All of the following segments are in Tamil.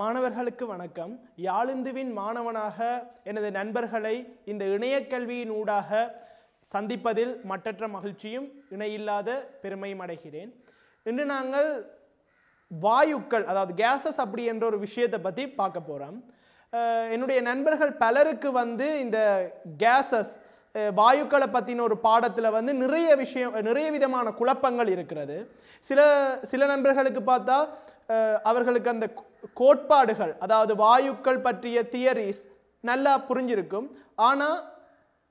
மாணவர்களுக்கு வணக்கம் யாழுந்துவின் மாணவனாக எனது நண்பர்களை இந்த இணைய கல்வியின் ஊடாக சந்திப்பதில் மற்றற்ற மகிழ்ச்சியும் இணையில்லாத பெருமையும் அடைகிறேன் இன்று நாங்கள் வாயுக்கள் அதாவது கேசஸ் அப்படி என்ற ஒரு விஷயத்தை பற்றி பார்க்க போகிறோம் என்னுடைய நண்பர்கள் பலருக்கு வந்து இந்த கேசஸ் வாயுக்களை பற்றின ஒரு பாடத்தில் வந்து நிறைய விஷயம் நிறைய விதமான குழப்பங்கள் இருக்கிறது சில சில நண்பர்களுக்கு பார்த்தா அவர்களுக்கு அந்த கோட்பாடுகள் அதாவது வாயுக்கள் பற்றிய தியரிஸ் நல்லா புரிஞ்சிருக்கும் ஆனால்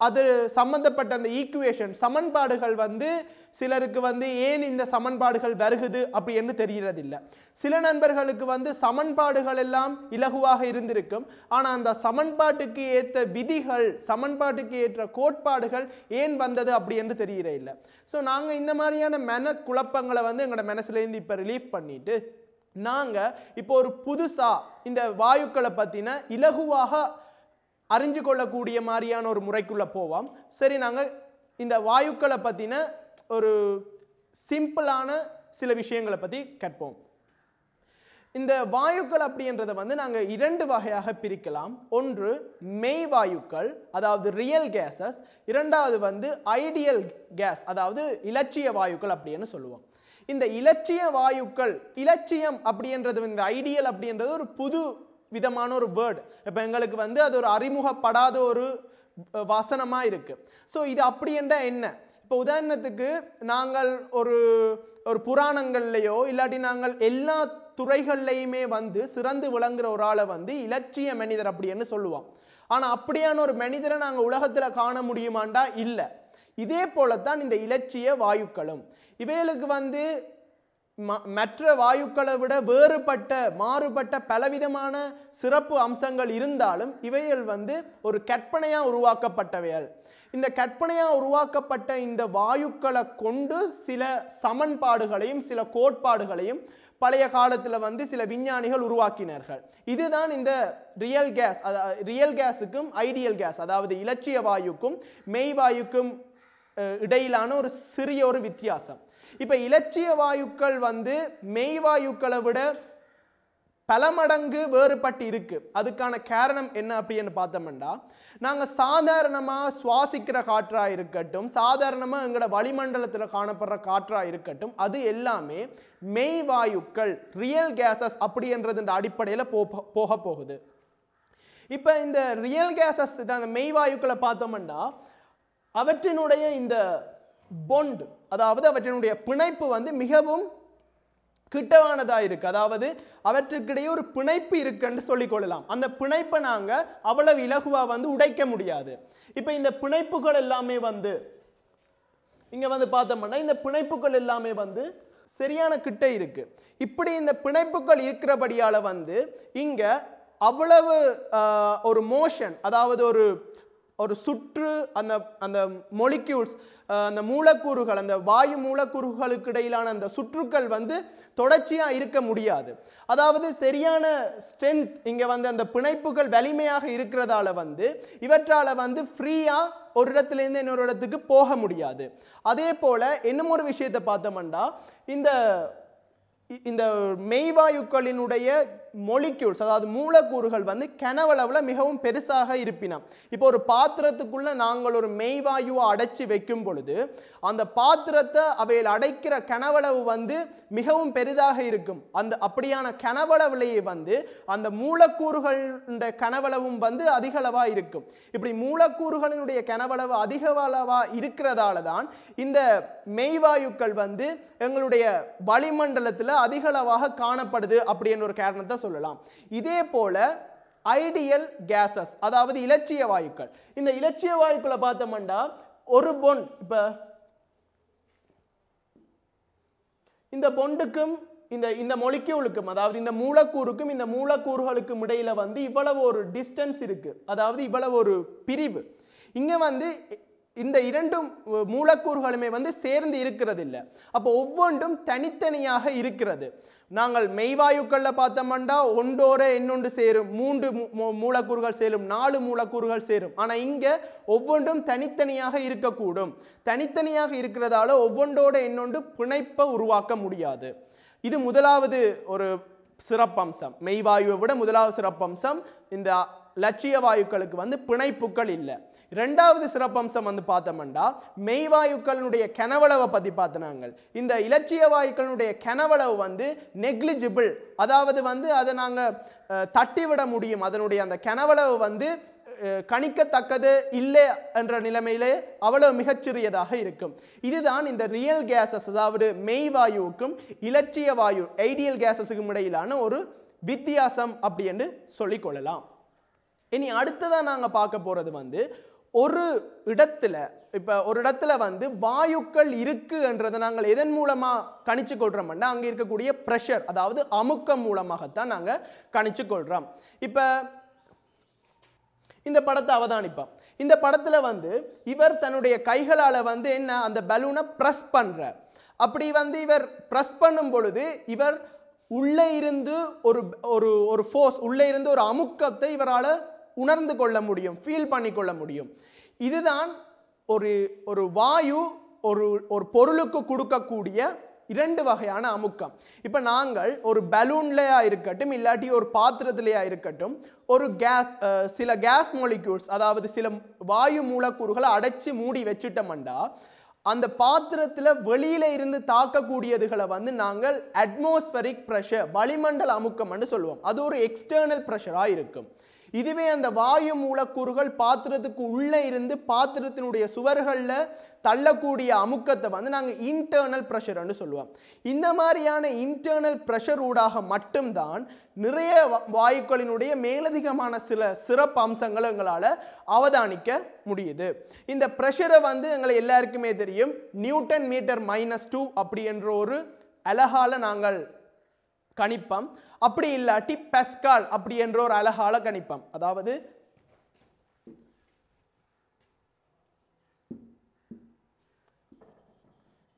அது சம்மந்தப்பட்ட அந்த ஈக்குவேஷன் சமன்பாடுகள் வந்து சிலருக்கு வந்து ஏன் இந்த சமன்பாடுகள் வருகுது அப்படின்னு தெரிகிறதில்ல சில நண்பர்களுக்கு வந்து சமன்பாடுகள் எல்லாம் இலகுவாக இருந்திருக்கும் ஆனால் அந்த சமன்பாட்டுக்கு ஏற்ற விதிகள் சமன்பாட்டுக்கு ஏற்ற கோட்பாடுகள் ஏன் வந்தது அப்படி என்று தெரிகிற இல்லை ஸோ நாங்கள் இந்த மாதிரியான மன குழப்பங்களை வந்து எங்களோட மனசுலேருந்து இப்போ ரிலீஃப் பண்ணிவிட்டு நாங்கள் இப்போ ஒரு புதுசாக இந்த வாயுக்களை பற்றின இலகுவாக அறிஞ்சு கொள்ளக்கூடிய மாதிரியான ஒரு முறைக்குள்ளே போவோம் சரி நாங்கள் இந்த வாயுக்களை பற்றின ஒரு சிம்பிளான சில விஷயங்களை பற்றி கற்போம் இந்த வாயுக்கள் அப்படின்றத வந்து நாங்கள் இரண்டு வகையாக பிரிக்கலாம் ஒன்று மெய் வாயுக்கள் அதாவது ரியல் கேசஸ் இரண்டாவது வந்து ஐடியல் கேஸ் அதாவது இலட்சிய வாயுக்கள் அப்படின்னு சொல்லுவோம் இந்த இலட்சிய வாயுக்கள் இலட்சியம் அப்படின்றது இந்த ஐடியல் அப்படின்றது ஒரு புது விதமான ஒரு வேர்டு இப்போ எங்களுக்கு வந்து அது ஒரு அறிமுகப்படாத ஒரு வசனமாக இருக்குது ஸோ இது அப்படி என்ன இப்போ உதாரணத்துக்கு நாங்கள் ஒரு ஒரு புராணங்கள்லையோ இல்லாட்டி நாங்கள் எல்லா துறைகள்லையுமே வந்து சிறந்து விளங்குற ஒரு ஆளை வந்து இலட்சிய மனிதர் அப்படின்னு சொல்லுவோம் ஆனால் அப்படியான ஒரு மனிதரை நாங்கள் உலகத்தில் காண முடியுமாண்டா இல்லை இதே போலத்தான் இந்த இலட்சிய வாயுக்களும் இவைகளுக்கு வந்து மற்ற வாயுக்களை விட வேறுபட்ட மாறுபட்ட பலவிதமான சிறப்பு அம்சங்கள் இருந்தாலும் இவைகள் வந்து ஒரு கற்பனையாக உருவாக்கப்பட்டவைகள் இந்த கற்பனையாக உருவாக்கப்பட்ட இந்த வாயுக்களை கொண்டு சில சமன்பாடுகளையும் சில கோட்பாடுகளையும் பழைய காலத்தில் வந்து சில விஞ்ஞானிகள் உருவாக்கினார்கள் இதுதான் இந்த ரியல் கேஸ் ரியல் கேஸுக்கும் ஐடியல் கேஸ் அதாவது இலட்சிய வாயுக்கும் மெய் வாயுக்கும் இடையிலான ஒரு சிறிய ஒரு வித்தியாசம் இப்போ இலட்சிய வாயுக்கள் வந்து மெய்வாயுக்களை விட பல மடங்கு வேறுபட்டு இருக்கு அதுக்கான காரணம் என்ன அப்படின்னு பார்த்தோம்னா நாங்கள் சாதாரணமாக சுவாசிக்கிற காற்றாக இருக்கட்டும் சாதாரணமாக எங்களோட வளிமண்டலத்தில் காணப்படுற காற்றாக இருக்கட்டும் அது எல்லாமே மெய் வாயுக்கள் ரியல் கேசஸ் அப்படின்றதுன்ற அடிப்படையில் போக போகுது இப்போ இந்த ரியல் கேசஸ் இந்த மெய் வாயுக்களை பார்த்தோம்னா அவற்றினுடைய இந்த பொண்டு அதாவது அவற்றினுடைய பிணைப்பு வந்து மிகவும் கிட்டவானதாக இருக்குது அதாவது அவற்றுக்கிடையே ஒரு பிணைப்பு இருக்குன்னு சொல்லிக்கொள்ளலாம் அந்த பிணைப்பை நாங்கள் அவ்வளவு இலகுவாக வந்து உடைக்க முடியாது இப்போ இந்த பிணைப்புகள் எல்லாமே வந்து இங்கே வந்து பார்த்தோம்னா இந்த பிணைப்புகள் எல்லாமே வந்து சரியான கிட்ட இருக்குது இப்படி இந்த பிணைப்புகள் இருக்கிறபடியால் வந்து இங்கே அவ்வளவு ஒரு மோஷன் அதாவது ஒரு ஒரு சுற்று அந்த அந்த மொலிக்யூல்ஸ் அந்த மூலக்கூறுகள் அந்த வாயு மூலக்கூறுகளுக்கு இடையிலான அந்த சுற்றுக்கள் வந்து தொடர்ச்சியாக இருக்க முடியாது அதாவது சரியான ஸ்ட்ரென்த் இங்கே வந்து அந்த பிணைப்புகள் வலிமையாக இருக்கிறதால வந்து இவற்றால் வந்து ஃப்ரீயாக ஒரு இடத்துலேருந்து இன்னொரு இடத்துக்கு போக முடியாது அதே போல் இன்னும் ஒரு விஷயத்தை பார்த்தோம்னா இந்த இந்த மெய்வாயுக்களினுடைய மொலிக்யூல்ஸ் அதாவது மூலக்கூறுகள் வந்து கனவளவில் மிகவும் பெருசாக இருப்பினம் இப்போ ஒரு பாத்திரத்துக்குள்ளே நாங்கள் ஒரு மெய்வாயுவை அடைச்சி வைக்கும் பொழுது அந்த பாத்திரத்தை அவையில் அடைக்கிற கனவளவு வந்து மிகவும் பெரிதாக இருக்கும் அந்த அப்படியான கனவளவுலேயே வந்து அந்த மூலக்கூறுகள கனவளவும் வந்து அதிகளவாக இருக்கும் இப்படி மூலக்கூறுகளினுடைய கனவளவு அதிகளவாக இருக்கிறதால தான் இந்த மெய்வாயுக்கள் வந்து எங்களுடைய வளிமண்டலத்தில் அதிகளவாக காணப்படுது அப்படின்னு ஒரு காரணத்தை சொல்லலாம் இதே போல ஐடியல் கேசஸ் அதாவது இலட்சிய வாயுக்கள் இந்த இலட்சிய வாயுக்களை பார்த்தோம்னா ஒரு பொன் இப்ப இந்த பொண்டுக்கும் இந்த இந்த மொழிக்கூலுக்கும் அதாவது இந்த மூலக்கூறுக்கும் இந்த மூலக்கூறுகளுக்கும் இடையில வந்து இவ்வளவு ஒரு டிஸ்டன்ஸ் இருக்கு அதாவது இவ்வளவு ஒரு பிரிவு இங்க வந்து இந்த இரண்டும் மூலக்கூறுகளுமே வந்து சேர்ந்து இருக்கிறது இல்லை அப்போ ஒவ்வொன்றும் தனித்தனியாக இருக்கிறது நாங்கள் மெய்வாயுக்களில் பார்த்தோம்னா ஒன்றோரே இன்னொன்று சேரும் மூன்று மூலக்கூறுகள் சேரும் நாலு மூலக்கூறுகள் சேரும் ஆனால் இங்கே ஒவ்வொன்றும் தனித்தனியாக இருக்கக்கூடும் தனித்தனியாக இருக்கிறதால ஒவ்வொன்றோட இன்னொன்று பிணைப்பை உருவாக்க முடியாது இது முதலாவது ஒரு சிறப்பம்சம் மெய்வாயுவை விட முதலாவது சிறப்பம்சம் இந்த லட்சிய வாயுக்களுக்கு வந்து பிணைப்புகள் இல்லை ரெண்டாவது சிறப்பம்சம் வந்து பார்த்தோம்னா மெய்வாயுக்களுடைய கனவளவை பற்றி பார்த்தினாங்க இந்த இலட்சிய வாயுக்களுடைய கனவளவு வந்து நெக்லிஜிபிள் அதாவது வந்து அதை நாங்கள் தட்டிவிட முடியும் அதனுடைய அந்த கனவளவு வந்து கணிக்கத்தக்கது இல்லை என்ற நிலைமையிலே அவ்வளவு மிகச்சிறியதாக இருக்கும் இதுதான் இந்த ரியல் கேசஸ் அதாவது மெய் வாயுவுக்கும் இலட்சிய வாயு ஐடியல் கேசஸுக்கும் இடையிலான ஒரு வித்தியாசம் அப்படின்னு சொல்லிக்கொள்ளலாம் இனி அடுத்ததாக நாங்கள் பார்க்க போகிறது வந்து ஒரு இடத்துல இப்போ ஒரு இடத்துல வந்து வாயுக்கள் இருக்குன்றதை நாங்கள் எதன் மூலமாக கணிச்சு கொள்கிறோம்னா அங்கே இருக்கக்கூடிய ப்ரெஷர் அதாவது அமுக்கம் மூலமாகத்தான் நாங்கள் கணிச்சு கொள்கிறோம் இப்போ இந்த படத்தை அவதானிப்போம் இந்த படத்தில் வந்து இவர் தன்னுடைய கைகளால் வந்து என்ன அந்த பலூனை ப்ரெஸ் பண்ணுறார் அப்படி வந்து இவர் ப்ரெஸ் பண்ணும் பொழுது இவர் உள்ளே இருந்து ஒரு ஒரு ஒரு ஃபோர்ஸ் உள்ளே இருந்து ஒரு அமுக்கத்தை இவரால் உணர்ந்து கொள்ள முடியும் ஃபீல் பண்ணி கொள்ள முடியும் இதுதான் ஒரு ஒரு வாயு ஒரு ஒரு பொருளுக்கு கொடுக்கக்கூடிய இரண்டு வகையான அமுக்கம் இப்போ நாங்கள் ஒரு பலூன்லையா இருக்கட்டும் இல்லாட்டி ஒரு பாத்திரத்திலேயா இருக்கட்டும் ஒரு கேஸ் சில கேஸ் மொலிக்யூல்ஸ் அதாவது சில வாயு மூலக்கூறுகளை அடைச்சி மூடி வச்சுட்டோம்டா அந்த பாத்திரத்தில் வெளியில இருந்து தாக்கக்கூடியதுகளை வந்து நாங்கள் அட்மாஸ்பரிக் ப்ரெஷர் வளிமண்டல அமுக்கம்னு சொல்லுவோம் அது ஒரு எக்ஸ்டர்னல் ப்ரெஷராக இருக்கும் இதுவே அந்த வாயு மூலக்கூறுகள் பாத்திரத்துக்கு உள்ளே இருந்து பாத்திரத்தினுடைய சுவர்களில் தள்ளக்கூடிய அமுக்கத்தை வந்து நாங்கள் இன்டர்னல் ப்ரெஷர்னு சொல்லுவோம் இந்த மாதிரியான இன்டர்னல் ப்ரெஷர் ஊடாக மட்டும்தான் நிறைய வாயுக்களினுடைய மேலதிகமான சில சிறப்பு அம்சங்களை எங்களால் அவதானிக்க முடியுது இந்த ப்ரெஷரை வந்து எங்களை எல்லாருக்குமே தெரியும் நியூட்டன் மீட்டர் மைனஸ் டூ அப்படி என்ற ஒரு அழகால் நாங்கள் கணிப்பம் அப்படி இல்லாட்டி பெஸ்கால் அப்படி என்ற ஒரு அழகால கணிப்பம் அதாவது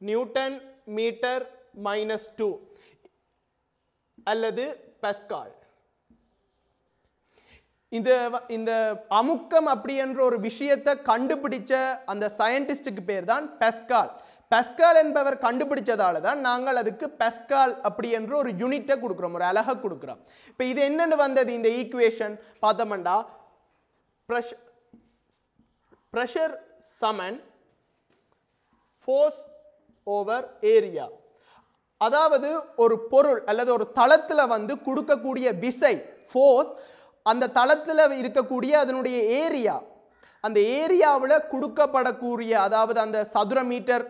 நியூட்டன் மீட்டர் மைனஸ் டூ அல்லது பெஸ்கால் இந்த இந்த அமுக்கம் அப்படி என்ற ஒரு விஷயத்தை கண்டுபிடிச்ச அந்த சயின்டிஸ்டுக்கு பேர் தான் பெஸ்கால் பெஸ்கால் என்பவர் கண்டுபிடிச்சதால தான் நாங்கள் அதுக்கு பெஸ்கால் அப்படி என்ற ஒரு யூனிட்டை கொடுக்குறோம் ஒரு அழகை கொடுக்குறோம் இப்போ இது என்னென்னு வந்தது இந்த ஈக்குவேஷன் பார்த்தோம்டா ப்ரெஷ் ப்ரெஷர் சமன் ஃபோர்ஸ் ஓவர் ஏரியா அதாவது ஒரு பொருள் அல்லது ஒரு தளத்தில் வந்து கொடுக்கக்கூடிய விசை ஃபோர்ஸ் அந்த தளத்தில் இருக்கக்கூடிய அதனுடைய ஏரியா அந்த ஏரியாவில் கொடுக்கப்படக்கூடிய அதாவது அந்த சதுர மீட்டர்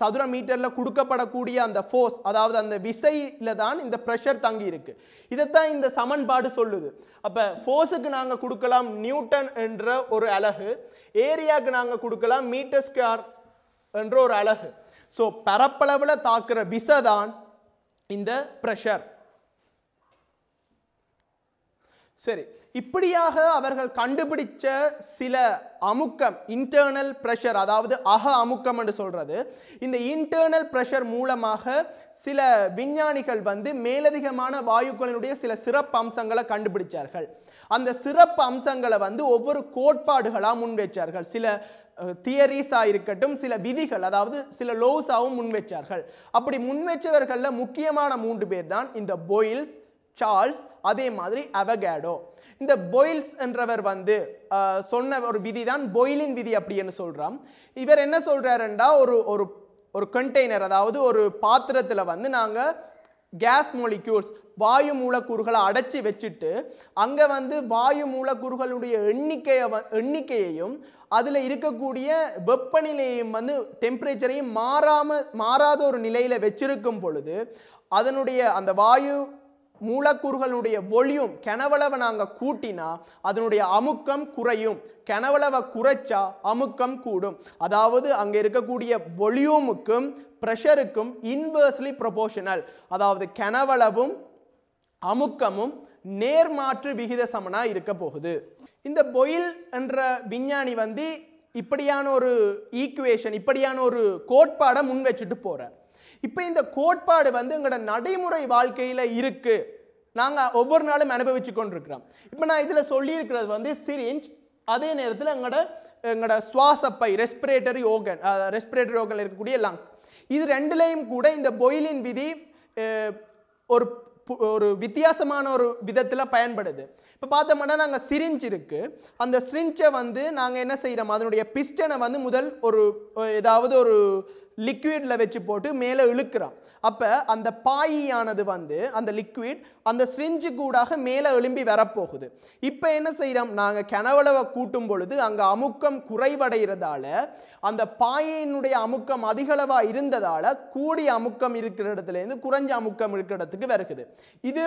சதுர மீட்டரில் கொடுக்கப்படக்கூடிய அந்த ஃபோர்ஸ் அதாவது அந்த விசையில் தான் இந்த ப்ரெஷர் தங்கி இருக்கு இதைத்தான் இந்த சமன்பாடு சொல்லுது அப்போ ஃபோர்ஸுக்கு நாங்கள் கொடுக்கலாம் நியூட்டன் என்ற ஒரு அலகு ஏரியாவுக்கு நாங்கள் கொடுக்கலாம் மீட்டர் ஸ்கொயர் என்ற ஒரு அலகு ஸோ பரப்பளவில் தாக்குற விசை தான் இந்த ப்ரெஷர் சரி இப்படியாக அவர்கள் கண்டுபிடிச்ச சில அமுக்கம் இன்டர்னல் ப்ரெஷர் அதாவது அக அமுக்கம் என்று சொல்கிறது இந்த இன்டர்னல் ப்ரெஷர் மூலமாக சில விஞ்ஞானிகள் வந்து மேலதிகமான வாயுக்களினுடைய சில சிறப்பு அம்சங்களை கண்டுபிடிச்சார்கள் அந்த சிறப்பு அம்சங்களை வந்து ஒவ்வொரு கோட்பாடுகளாக முன்வைச்சார்கள் சில தியரிஸாக இருக்கட்டும் சில விதிகள் அதாவது சில லோஸாகவும் முன்வைச்சார்கள் அப்படி முன்வைச்சவர்களில் முக்கியமான மூன்று பேர் தான் இந்த போயில்ஸ் சார்ல்ஸ் அதே மாதிரி அவகேடோ இந்த பொயில்ஸ் என்றவர் வந்து சொன்ன ஒரு விதி தான் பொயிலின் விதி அப்படின்னு சொல்கிறான் இவர் என்ன சொல்கிறாருண்டா ஒரு ஒரு ஒரு கண்டெய்னர் அதாவது ஒரு பாத்திரத்தில் வந்து நாங்கள் கேஸ் மொலிக்யூல்ஸ் வாயு மூலக்கூறுகளை அடைச்சி வச்சுட்டு அங்கே வந்து வாயு மூலக்கூறுகளுடைய எண்ணிக்கையை வ எண்ணிக்கையையும் அதில் இருக்கக்கூடிய வெப்பநிலையையும் வந்து டெம்பரேச்சரையும் மாறாமல் மாறாத ஒரு நிலையில் வச்சிருக்கும் பொழுது அதனுடைய அந்த வாயு மூலக்கூறுகளுடைய ஒளியும் கெனவளவை நாங்கள் கூட்டினா அதனுடைய அமுக்கம் குறையும் கெனவளவை குறைச்சா அமுக்கம் கூடும் அதாவது அங்கே இருக்கக்கூடிய ஒளியூமுக்கும் ப்ரெஷருக்கும் இன்வர்ஸ்லி ப்ரொபோஷனல் அதாவது கெனவளவும் அமுக்கமும் நேர்மாற்று விகித சமனாக இருக்க போகுது இந்த பொயில் என்ற விஞ்ஞானி வந்து இப்படியான ஒரு ஈக்குவேஷன் இப்படியான ஒரு கோட்பாடை முன் வச்சுட்டு போகிறார் இப்போ இந்த கோட்பாடு வந்து எங்களோட நடைமுறை வாழ்க்கையில் இருக்குது நாங்கள் ஒவ்வொரு நாளும் அனுபவிச்சு கொண்டிருக்கிறோம் இப்போ நான் இதில் சொல்லியிருக்கிறது வந்து சிரிஞ்ச் அதே நேரத்தில் எங்களோட எங்களோட சுவாசப்பை ரெஸ்பிரேட்டரி ஓகன் ரெஸ்பிரேட்டரி ஓகன் இருக்கக்கூடிய லங்ஸ் இது ரெண்டுலேயும் கூட இந்த பொயிலின் விதி ஒரு ஒரு வித்தியாசமான ஒரு விதத்தில் பயன்படுது இப்போ பார்த்தோம்னா நாங்கள் சிரிஞ்ச் இருக்குது அந்த சிரிஞ்சை வந்து நாங்கள் என்ன செய்கிறோம் அதனுடைய பிஸ்டனை வந்து முதல் ஒரு ஏதாவது ஒரு லிக்விடில் வச்சு போட்டு மேலே இழுக்கிறான் அப்போ அந்த பாயியானது வந்து அந்த லிக்விட் அந்த ஸ்ரிஞ்சு கூடாக மேலே எழும்பி வரப்போகுது இப்போ என்ன செய்கிறோம் நாங்கள் கிணவளவை கூட்டும் பொழுது அங்கே அமுக்கம் குறைவடைகிறதால அந்த பாயினுடைய அமுக்கம் அதிகளவாக இருந்ததால் கூடிய அமுக்கம் இருக்கிற இடத்துலேருந்து குறைஞ்ச அமுக்கம் இருக்கிற இடத்துக்கு வருகுது இது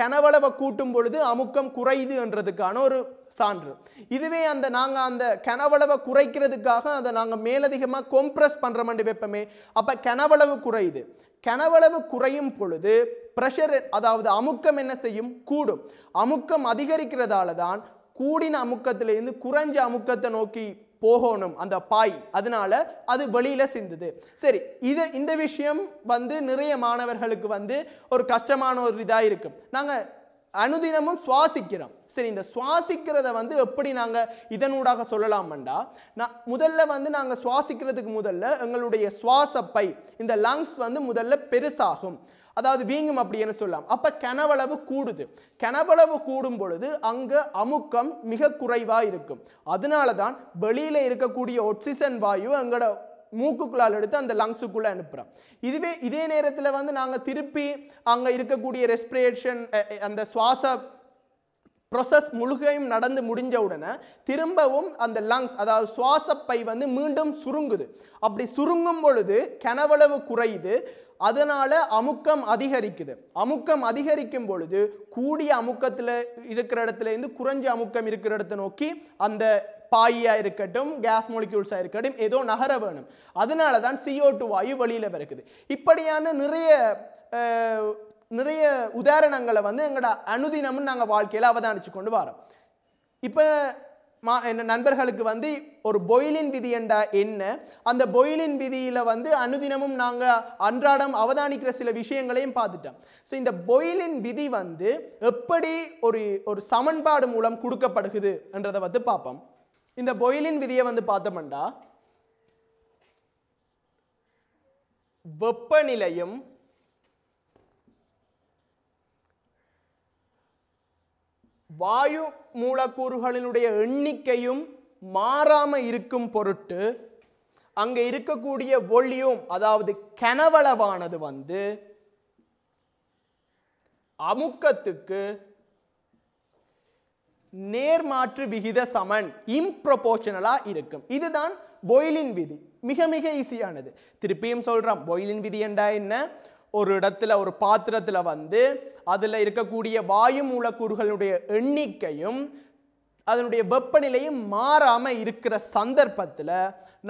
கனவளவை கூட்டும் பொழுது அமுக்கம் குறையுது என்றதுக்கான ஒரு சான்று இதுவே அந்த நாங்கள் அந்த கனவளவை குறைக்கிறதுக்காக அதை நாங்கள் மேலதிகமாக கொம்ப்ரஸ் பண்ணுற மாதிரி வைப்போமே அப்போ கனவளவு குறையுது கனவளவு குறையும் பொழுது ப்ரெஷர் அதாவது அமுக்கம் என்ன செய்யும் கூடும் அமுக்கம் அதிகரிக்கிறதால தான் கூடின அமுக்கத்திலேருந்து குறைஞ்ச அமுக்கத்தை நோக்கி போகணும் அந்த பாய் அதனால அது வெளியில் சிந்துது சரி இது இந்த விஷயம் வந்து நிறைய மாணவர்களுக்கு வந்து ஒரு கஷ்டமான ஒரு இதாக இருக்கும் நாங்கள் அனுதினமும் சுவாசிக்கிறோம் சரி இந்த சுவாசிக்கிறத வந்து எப்படி நாங்கள் இதனூடாக சொல்லலாம்ண்டா நான் முதல்ல வந்து நாங்கள் சுவாசிக்கிறதுக்கு முதல்ல எங்களுடைய சுவாசப்பை இந்த லங்ஸ் வந்து முதல்ல பெருசாகும் அதாவது வீங்கும் அப்படின்னு சொல்லலாம் அப்போ கனவளவு கூடுது கனவளவு கூடும் பொழுது அங்கே அமுக்கம் மிக குறைவாக இருக்கும் அதனால தான் வெளியில் இருக்கக்கூடிய ஆக்சிஜன் வாயு அங்கட மூக்குக்குள்ளால் எடுத்து அந்த லங்ஸுக்குள்ளே அனுப்புகிறோம் இதுவே இதே நேரத்தில் வந்து நாங்கள் திருப்பி அங்கே இருக்கக்கூடிய ரெஸ்பிரேஷன் அந்த சுவாச ப்ரொசஸ் முழுகையும் நடந்து முடிஞ்ச உடனே திரும்பவும் அந்த லங்ஸ் அதாவது சுவாசப்பை வந்து மீண்டும் சுருங்குது அப்படி சுருங்கும் பொழுது கனவளவு குறையுது அதனால் அமுக்கம் அதிகரிக்குது அமுக்கம் அதிகரிக்கும் பொழுது கூடிய அமுக்கத்தில் இருக்கிற இடத்துல இருந்து குறைஞ்ச அமுக்கம் இருக்கிற இடத்தை நோக்கி அந்த பாயாக இருக்கட்டும் கேஸ் மொலிக்யூல்ஸாக இருக்கட்டும் ஏதோ நகர வேணும் அதனால தான் சிஓ டூ வாயு வெளியில் பிறகுது இப்படியான நிறைய நிறைய உதாரணங்களை வந்து எங்களோட அனுதினமும் நாங்கள் வாழ்க்கையில் அவதானிச்சு கொண்டு வரோம் இப்போ மா நண்பர்களுக்கு வந்து ஒரு பொயிலின் விதி என்ற என்ன அந்த பொயிலின் விதியில் வந்து அனுதினமும் நாங்கள் அன்றாடம் அவதானிக்கிற சில விஷயங்களையும் பார்த்துட்டோம் ஸோ இந்த பொயிலின் விதி வந்து எப்படி ஒரு ஒரு சமன்பாடு மூலம் கொடுக்கப்படுகிறது என்றதை வந்து பார்ப்போம் இந்த பொயிலின் விதியை வந்து பார்த்தோம்டா வெப்பநிலையும் வாயு மூலக்கூறுகளினுடைய எண்ணிக்கையும் மாறாம இருக்கும் பொருட்டு அங்கே இருக்கக்கூடிய ஒளியும் அதாவது கனவளவானது வந்து அமுக்கத்துக்கு நேர்மாற்று விகித சமன் இம்ப்ரொபோர்ஷனலாக இருக்கும் இதுதான் பொயிலின் விதி மிக மிக ஈஸியானது திருப்பியும் சொல்கிறான் பொயிலின் விதி என்றா என்ன ஒரு இடத்துல ஒரு பாத்திரத்தில் வந்து அதில் இருக்கக்கூடிய வாயு மூலக்கூறுகளுடைய எண்ணிக்கையும் அதனுடைய வெப்பநிலையும் மாறாமல் இருக்கிற சந்தர்ப்பத்தில்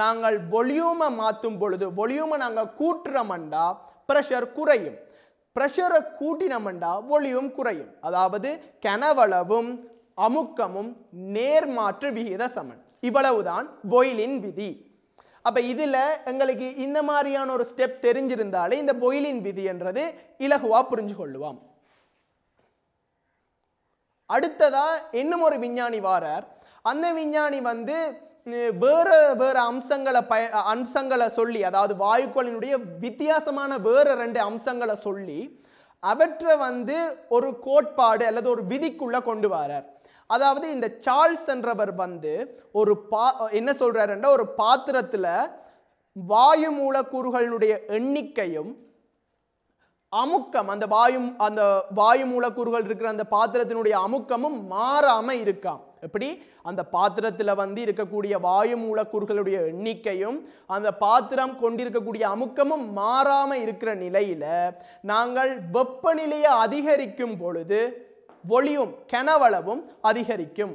நாங்கள் வொல்யூமை மாற்றும் பொழுது வொல்யூமை நாங்கள் கூட்டுறோம்டா ப்ரெஷர் குறையும் ப்ரெஷரை கூட்டினமெண்டா ஒளியும் குறையும் அதாவது கனவளவும் அமுக்கமும் நேர்மாற்று விகித சமன் இவ்வளவுதான் பொயிலின் விதி அப்போ இதில் எங்களுக்கு இந்த மாதிரியான ஒரு ஸ்டெப் தெரிஞ்சிருந்தாலே இந்த பொயிலின் விதின்றது இலகுவாக புரிஞ்சு கொள்ளுவோம் அடுத்ததாக இன்னும் ஒரு விஞ்ஞானி வாரார் அந்த விஞ்ஞானி வந்து வேறு வேறு அம்சங்களை பய அம்சங்களை சொல்லி அதாவது வாயுக்கோளினுடைய வித்தியாசமான வேறு ரெண்டு அம்சங்களை சொல்லி அவற்றை வந்து ஒரு கோட்பாடு அல்லது ஒரு விதிக்குள்ளே கொண்டு வரார் அதாவது இந்த சார்ல்ஸ் என்றவர் வந்து ஒரு பா என்ன சொல்கிறாருன்ற ஒரு பாத்திரத்தில் வாயு மூலக்கூறுகளுடைய எண்ணிக்கையும் அமுக்கம் அந்த வாயு அந்த வாயு மூலக்கூறுகள் இருக்கிற அந்த பாத்திரத்தினுடைய அமுக்கமும் மாறாமல் இருக்காம் எப்படி அந்த பாத்திரத்தில் வந்து இருக்கக்கூடிய வாயு மூலக்கூறுகளுடைய எண்ணிக்கையும் அந்த பாத்திரம் கொண்டிருக்கக்கூடிய அமுக்கமும் மாறாமல் இருக்கிற நிலையில் நாங்கள் வெப்பநிலையை அதிகரிக்கும் பொழுது ஒளியும் கனவளவும் அதிகரிக்கும்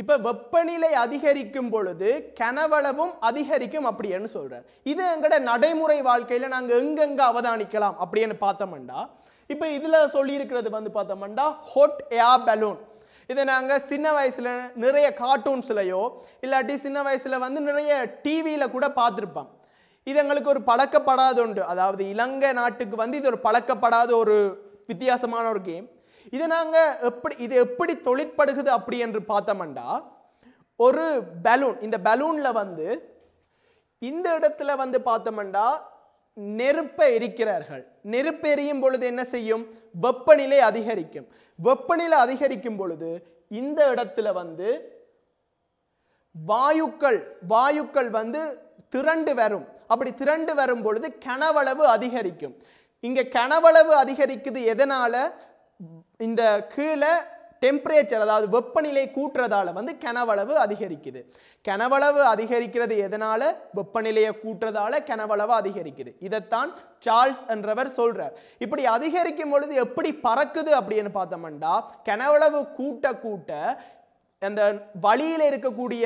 இப்போ வெப்பநிலை அதிகரிக்கும் பொழுது கனவளவும் அதிகரிக்கும் அப்படின்னு சொல்கிறார் இது எங்கட நடைமுறை வாழ்க்கையில் நாங்கள் எங்கெங்கே அவதானிக்கலாம் அப்படின்னு பார்த்தோம்னா இப்போ இதில் சொல்லியிருக்கிறது வந்து பார்த்தோம்னா ஹொட் ஏர் பலூன் இதை நாங்கள் சின்ன வயசில் நிறைய கார்ட்டூன்ஸ்லையோ இல்லாட்டி சின்ன வயசில் வந்து நிறைய டிவியில் கூட பார்த்துருப்போம் இது எங்களுக்கு ஒரு பழக்கப்படாத உண்டு அதாவது இலங்கை நாட்டுக்கு வந்து இது ஒரு பழக்கப்படாத ஒரு வித்தியாசமான ஒரு கேம் இதை நாங்கள் எப்படி இது எப்படி தொழிற்படுகுது அப்படி என்று பார்த்தோம்டா ஒரு பலூன் இந்த பலூனில் வந்து இந்த இடத்துல வந்து பார்த்தோம்டா நெருப்பை எரிக்கிறார்கள் நெருப்பு எரியும் பொழுது என்ன செய்யும் வெப்பநிலை அதிகரிக்கும் வெப்பநிலை அதிகரிக்கும் பொழுது இந்த இடத்துல வந்து வாயுக்கள் வாயுக்கள் வந்து திரண்டு வரும் அப்படி திரண்டு வரும் பொழுது கனவளவு அதிகரிக்கும் இங்கே கனவளவு அதிகரிக்குது எதனால் இந்த கீழே டெம்பரேச்சர் அதாவது வெப்பநிலை கூட்டுறதால வந்து கனவளவு அதிகரிக்குது கனவளவு அதிகரிக்கிறது எதனால் வெப்பநிலையை கூட்டுறதால கனவளவு அதிகரிக்குது இதைத்தான் சார்ல்ஸ் என்றவர் சொல்கிறார் இப்படி அதிகரிக்கும் பொழுது எப்படி பறக்குது அப்படின்னு பார்த்தோம்னா கனவளவு கூட்ட கூட்ட அந்த வழியில் இருக்கக்கூடிய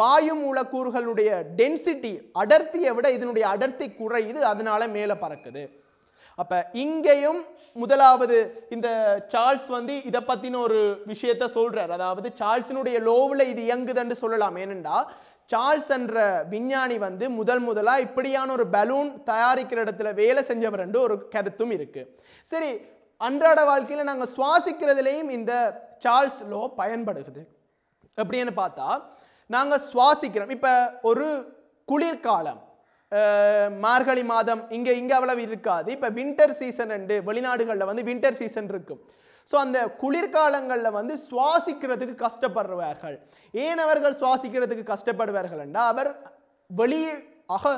வாயு மூலக்கூறுகளுடைய டென்சிட்டி அடர்த்தியை விட இதனுடைய அடர்த்தி குறையுது அதனால மேலே பறக்குது அப்போ இங்கேயும் முதலாவது இந்த சார்ல்ஸ் வந்து இதை பற்றின ஒரு விஷயத்த சொல்கிறார் அதாவது சார்ல்ஸினுடைய லோவில் இது இயங்குதுன்னு சொல்லலாம் ஏனென்றா சார்ல்ஸ் என்ற விஞ்ஞானி வந்து முதல் முதலாக இப்படியான ஒரு பலூன் தயாரிக்கிற இடத்துல வேலை செஞ்சவர் என்று ஒரு கருத்தும் இருக்குது சரி அன்றாட வாழ்க்கையில் நாங்கள் சுவாசிக்கிறதுலேயும் இந்த சார்ல்ஸ் லோ பயன்படுகிறது எப்படின்னு பார்த்தா நாங்கள் சுவாசிக்கிறோம் இப்போ ஒரு குளிர்காலம் மார்கழி மாதம் இங்கே இங்கே அவ்வளவு இருக்காது இப்போ வின்டர் சீசன் ரெண்டு வெளிநாடுகளில் வந்து வின்டர் சீசன் இருக்கும் ஸோ அந்த குளிர்காலங்களில் வந்து சுவாசிக்கிறதுக்கு கஷ்டப்படுவார்கள் ஏன் அவர்கள் சுவாசிக்கிறதுக்கு கஷ்டப்படுவார்கள் என்றால் அவர் வெளியே அக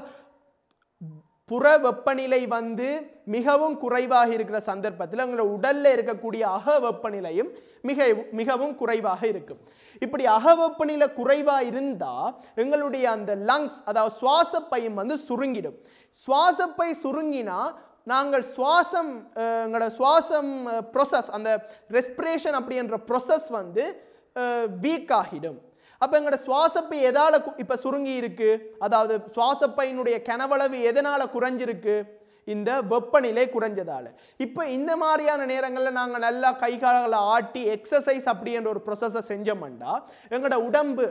புற வெப்பநிலை வந்து மிகவும் குறைவாக இருக்கிற சந்தர்ப்பத்தில் அவங்களோட உடலில் இருக்கக்கூடிய அக வெப்பநிலையும் மிக மிகவும் குறைவாக இருக்கும் இப்படி வெப்பநிலை குறைவாக இருந்தால் எங்களுடைய அந்த லங்ஸ் அதாவது சுவாச பையும் வந்து சுருங்கிடும் சுவாசப்பை சுருங்கினா நாங்கள் சுவாசம் எங்களோட சுவாசம் ப்ரொசஸ் அந்த ரெஸ்பிரேஷன் அப்படின்ற ப்ரொசஸ் வந்து வீக் ஆகிடும் அப்போ எங்களோட சுவாசப்பை எதால் இப்போ சுருங்கி இருக்குது அதாவது சுவாசப்பையினுடைய கனவளவு எதனால் குறைஞ்சிருக்கு இந்த வெப்பநிலை குறைஞ்சதால் இப்போ இந்த மாதிரியான நேரங்களில் நாங்கள் நல்லா கை கால்களை ஆட்டி எக்ஸசைஸ் அப்படின்ற ஒரு ப்ரொசஸை செஞ்சோம்னா எங்களோட உடம்பு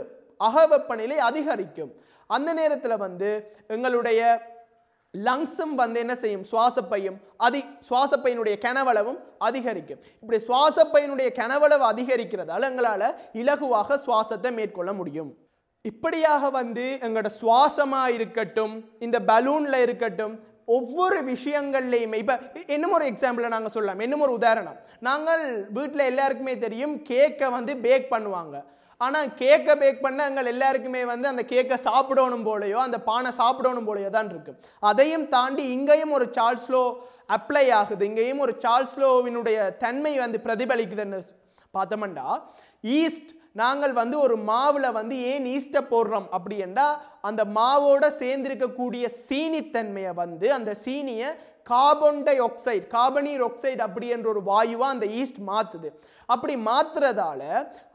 அக வெப்பநிலை அதிகரிக்கும் அந்த நேரத்தில் வந்து எங்களுடைய லங்ஸும் வந்து என்ன செய்யும் சுவாசப்பையும் அதி சுவாசப்பையினுடைய கனவளவும் அதிகரிக்கும் இப்படி சுவாசப்பையினுடைய கனவளவு அதிகரிக்கிறதால எங்களால் இலகுவாக சுவாசத்தை மேற்கொள்ள முடியும் இப்படியாக வந்து எங்களோட சுவாசமாக இருக்கட்டும் இந்த பலூனில் இருக்கட்டும் ஒவ்வொரு விஷயங்கள்லையுமே இப்போ இன்னும் ஒரு எக்ஸாம்பிளை நாங்கள் சொல்லலாம் இன்னும் ஒரு உதாரணம் நாங்கள் வீட்டில் எல்லாருக்குமே தெரியும் கேக்கை வந்து பேக் பண்ணுவாங்க ஆனால் கேக்கை பேக் பண்ண எங்கள் எல்லாருக்குமே வந்து அந்த கேக்கை சாப்பிடணும் போலையோ அந்த பானை சாப்பிடணும் போலையோ தான் இருக்குது அதையும் தாண்டி இங்கேயும் ஒரு சார்ஸ்லோ அப்ளை ஆகுது இங்கேயும் ஒரு சார்ஸ்லோவினுடைய தன்மை வந்து பிரதிபலிக்குதுன்னு பார்த்தோம்னா ஈஸ்ட் நாங்கள் வந்து ஒரு மாவில் வந்து ஏன் ஈஸ்ட்டை போடுறோம் அப்படி என்றால் அந்த மாவோட சேர்ந்திருக்கக்கூடிய சீனித்தன்மையை வந்து அந்த சீனியை கார்பன் டை ஆக்சைடு கார்பனீர் ஆக்சைடு அப்படி என்ற ஒரு வாயுவாக அந்த ஈஸ்ட் மாற்றுது அப்படி மாற்றுறதால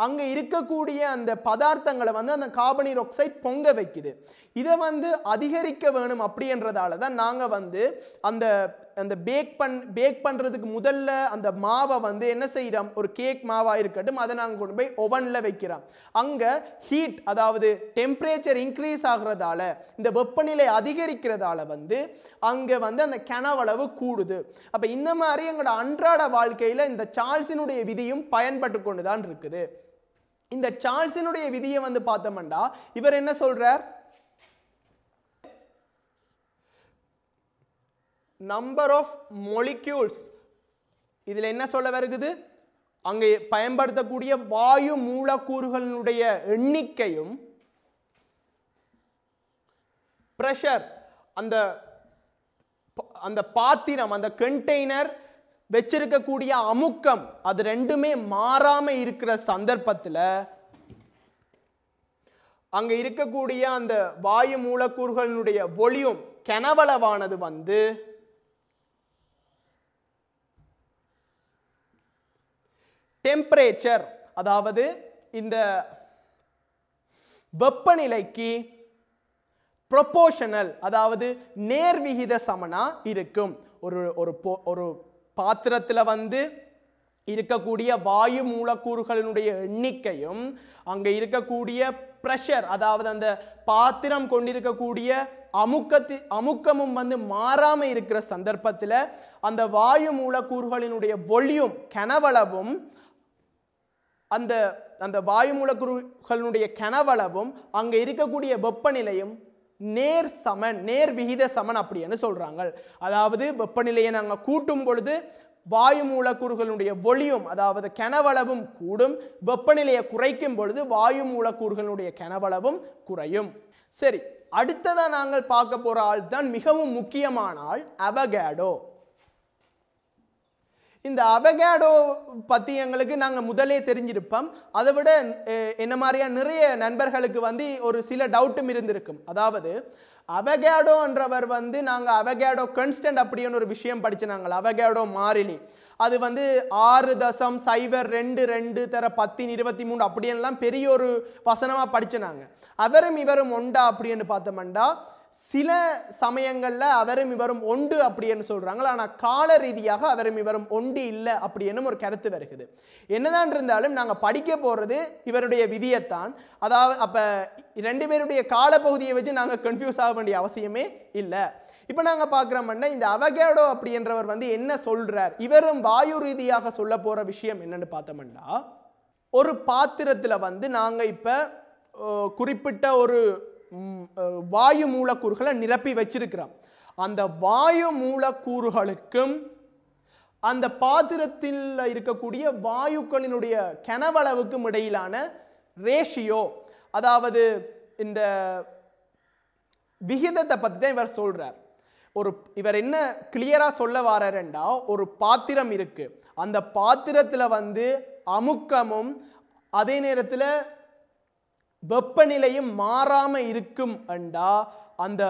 அங்கே இருக்கக்கூடிய அந்த பதார்த்தங்களை வந்து அந்த கார்பனீர் ஆக்சைடு பொங்க வைக்குது இதை வந்து அதிகரிக்க வேணும் அப்படின்றதால தான் நாங்கள் வந்து அந்த அந்த பேக் பண் பேக் பண்ணுறதுக்கு முதல்ல அந்த மாவை வந்து என்ன செய்கிறோம் ஒரு கேக் மாவாக இருக்கட்டும் அதை நாங்கள் கொண்டு போய் ஒவனில் வைக்கிறோம் அங்கே ஹீட் அதாவது டெம்பரேச்சர் இன்க்ரீஸ் ஆகிறதால இந்த வெப்பநிலை அதிகரிக்கிறதால வந்து அங்கே வந்து அந்த கனவளவு கூடுது அப்போ இந்த மாதிரி எங்களோட அன்றாட வாழ்க்கையில் இந்த சார்ல்ஸினுடைய விதியும் பயன்பட்டு கொண்டு தான் இருக்குது இந்த சார்ல்ஸினுடைய விதியை வந்து பார்த்தோம்னா இவர் என்ன சொல்கிறார் நம்பர் ஆஃப் மொலிக்யூல்ஸ் இதில் என்ன சொல்ல வருகுது அங்கே பயன்படுத்தக்கூடிய வாயு மூலக்கூறுகளினுடைய எண்ணிக்கையும் ப்ரெஷர் அந்த அந்த பாத்திரம் அந்த கண்டெய்னர் வச்சிருக்கக்கூடிய அமுக்கம் அது ரெண்டுமே மாறாமல் இருக்கிற சந்தர்ப்பத்தில் அங்கே இருக்கக்கூடிய அந்த வாயு மூலக்கூறுகளினுடைய ஒளியும் கெனவளவானது வந்து டெம்பரேச்சர் அதாவது இந்த வெப்பநிலைக்கு ப்ரொப்போஷனல் அதாவது நேர்விகித சமனா இருக்கும் ஒரு ஒரு ஒரு பாத்திரத்தில் வந்து இருக்கக்கூடிய வாயு மூலக்கூறுகளினுடைய எண்ணிக்கையும் அங்கே இருக்கக்கூடிய ப்ரெஷர் அதாவது அந்த பாத்திரம் கொண்டிருக்கக்கூடிய அமுக்கத்தி அமுக்கமும் வந்து மாறாமல் இருக்கிற சந்தர்ப்பத்தில் அந்த வாயு மூலக்கூறுகளினுடைய ஒளியும் கனவளவும் அந்த அந்த வாயு மூலக்கூறுகளுடைய கனவளவும் அங்கே இருக்கக்கூடிய வெப்பநிலையும் நேர் சமன் நேர் விகித சமன் அப்படின்னு சொல்கிறாங்க அதாவது வெப்பநிலையை நாங்கள் கூட்டும் பொழுது வாயு மூலக்கூறுகளுடைய ஒளியும் அதாவது கனவளவும் கூடும் வெப்பநிலையை குறைக்கும் பொழுது வாயு மூலக்கூறுகளுடைய கனவளவும் குறையும் சரி அடுத்ததாக நாங்கள் பார்க்க போகிற ஆள் தான் மிகவும் முக்கியமான ஆள் அவகேடோ இந்த அவகேடோ பற்றி எங்களுக்கு நாங்கள் முதலே தெரிஞ்சிருப்போம் அதை விட என்ன மாதிரியான நிறைய நண்பர்களுக்கு வந்து ஒரு சில டவுட்டும் இருந்திருக்கும் அதாவது அவகேடோன்றவர் வந்து நாங்கள் அவகேடோ கன்ஸ்டன்ட் அப்படின்னு ஒரு விஷயம் படிச்சு நாங்கள் அவகேடோ மாறிலி அது வந்து ஆறு தசம் சைபர் ரெண்டு ரெண்டு தர பத்தின் இருபத்தி மூணு அப்படின்லாம் பெரிய ஒரு வசனமாக படிச்சுனாங்க அவரும் இவரும் ஒண்டா அப்படின்னு பார்த்தோம்னா சில சமயங்களில் அவரும் இவரும் ஒன்று அப்படின்னு சொல்கிறாங்க ஆனால் கால ரீதியாக அவரும் இவரும் ஒன்று இல்லை அப்படின்னு ஒரு கருத்து வருகிறது என்னதான் இருந்தாலும் நாங்கள் படிக்க போகிறது இவருடைய விதியைத்தான் அதாவது அப்போ ரெண்டு பேருடைய காலப்பகுதியை வச்சு நாங்கள் கன்ஃபியூஸ் ஆக வேண்டிய அவசியமே இல்லை இப்போ நாங்கள் பார்க்குறோம்னா இந்த அவகேடோ அப்படின்றவர் வந்து என்ன சொல்கிறார் இவரும் வாயு ரீதியாக சொல்ல போகிற விஷயம் என்னென்னு பார்த்தோம்னா ஒரு பாத்திரத்தில் வந்து நாங்கள் இப்போ குறிப்பிட்ட ஒரு வாயு மூலக்கூறுகளை நிரப்பி வச்சிருக்கிறான் அந்த வாயு மூலக்கூறுகளுக்கும் அந்த பாத்திரத்தில் இருக்கக்கூடிய வாயுக்களினுடைய கனவளவுக்கும் இடையிலான ரேஷியோ அதாவது இந்த விகிதத்தை பற்றி தான் இவர் சொல்கிறார் ஒரு இவர் என்ன கிளியராக சொல்ல வராருண்டா ஒரு பாத்திரம் இருக்குது அந்த பாத்திரத்தில் வந்து அமுக்கமும் அதே நேரத்தில் வெப்பநிலையும் மாறாமல் இருக்கும் என்றா அந்த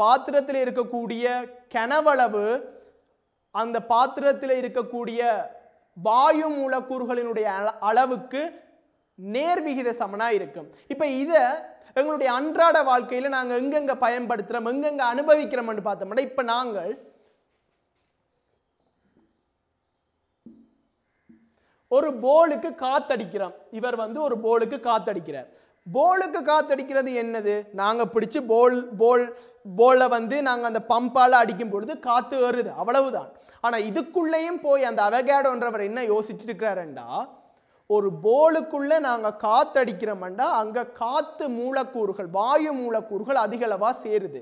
பாத்திரத்தில் இருக்கக்கூடிய கனவளவு அந்த பாத்திரத்தில் இருக்கக்கூடிய வாயு மூலக்கூறுகளினுடைய அளவுக்கு நேர்விகித சமனாக இருக்கும் இப்போ இதை எங்களுடைய அன்றாட வாழ்க்கையில் நாங்கள் எங்கெங்கே பயன்படுத்துகிறோம் எங்கெங்கே அனுபவிக்கிறோம்னு பார்த்தோம்னா இப்போ நாங்கள் ஒரு போலுக்கு காத்தடிக்கிறோம் இவர் வந்து ஒரு போலுக்கு காத்தடிக்கிறார் போலுக்கு காற்றடிக்கிறது என்னது நாங்கள் பிடிச்சி போல் போல் போலை வந்து நாங்கள் அந்த பம்பால் அடிக்கும் பொழுது காற்று ஏறுது அவ்வளவுதான் ஆனால் இதுக்குள்ளேயும் போய் அந்த அவகேடோன்றவர் என்ன யோசிச்சிருக்கிறாருண்டா ஒரு போலுக்குள்ளே நாங்கள் காற்றடிக்கிறோம்டா அங்கே காற்று மூலக்கூறுகள் வாயு மூலக்கூறுகள் அதிகளவாக சேருது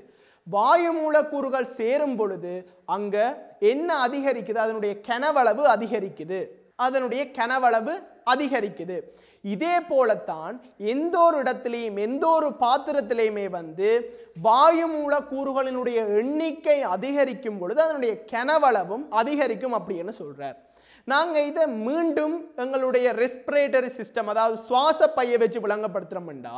வாயு மூலக்கூறுகள் சேரும் பொழுது அங்கே என்ன அதிகரிக்குது அதனுடைய கனவளவு அதிகரிக்குது அதனுடைய கனவளவு அதிகரிக்குது இதே போலத்தான் எந்த ஒரு இடத்துலையும் எந்த ஒரு பாத்திரத்திலையுமே வந்து வாயு மூலக்கூறுகளினுடைய எண்ணிக்கை அதிகரிக்கும் பொழுது அதனுடைய கனவளவும் அதிகரிக்கும் அப்படின்னு சொல்கிறார் நாங்கள் இதை மீண்டும் எங்களுடைய ரெஸ்பிரேட்டரி சிஸ்டம் அதாவது சுவாச பையை வச்சு விளங்கப்படுத்துகிறோம்டா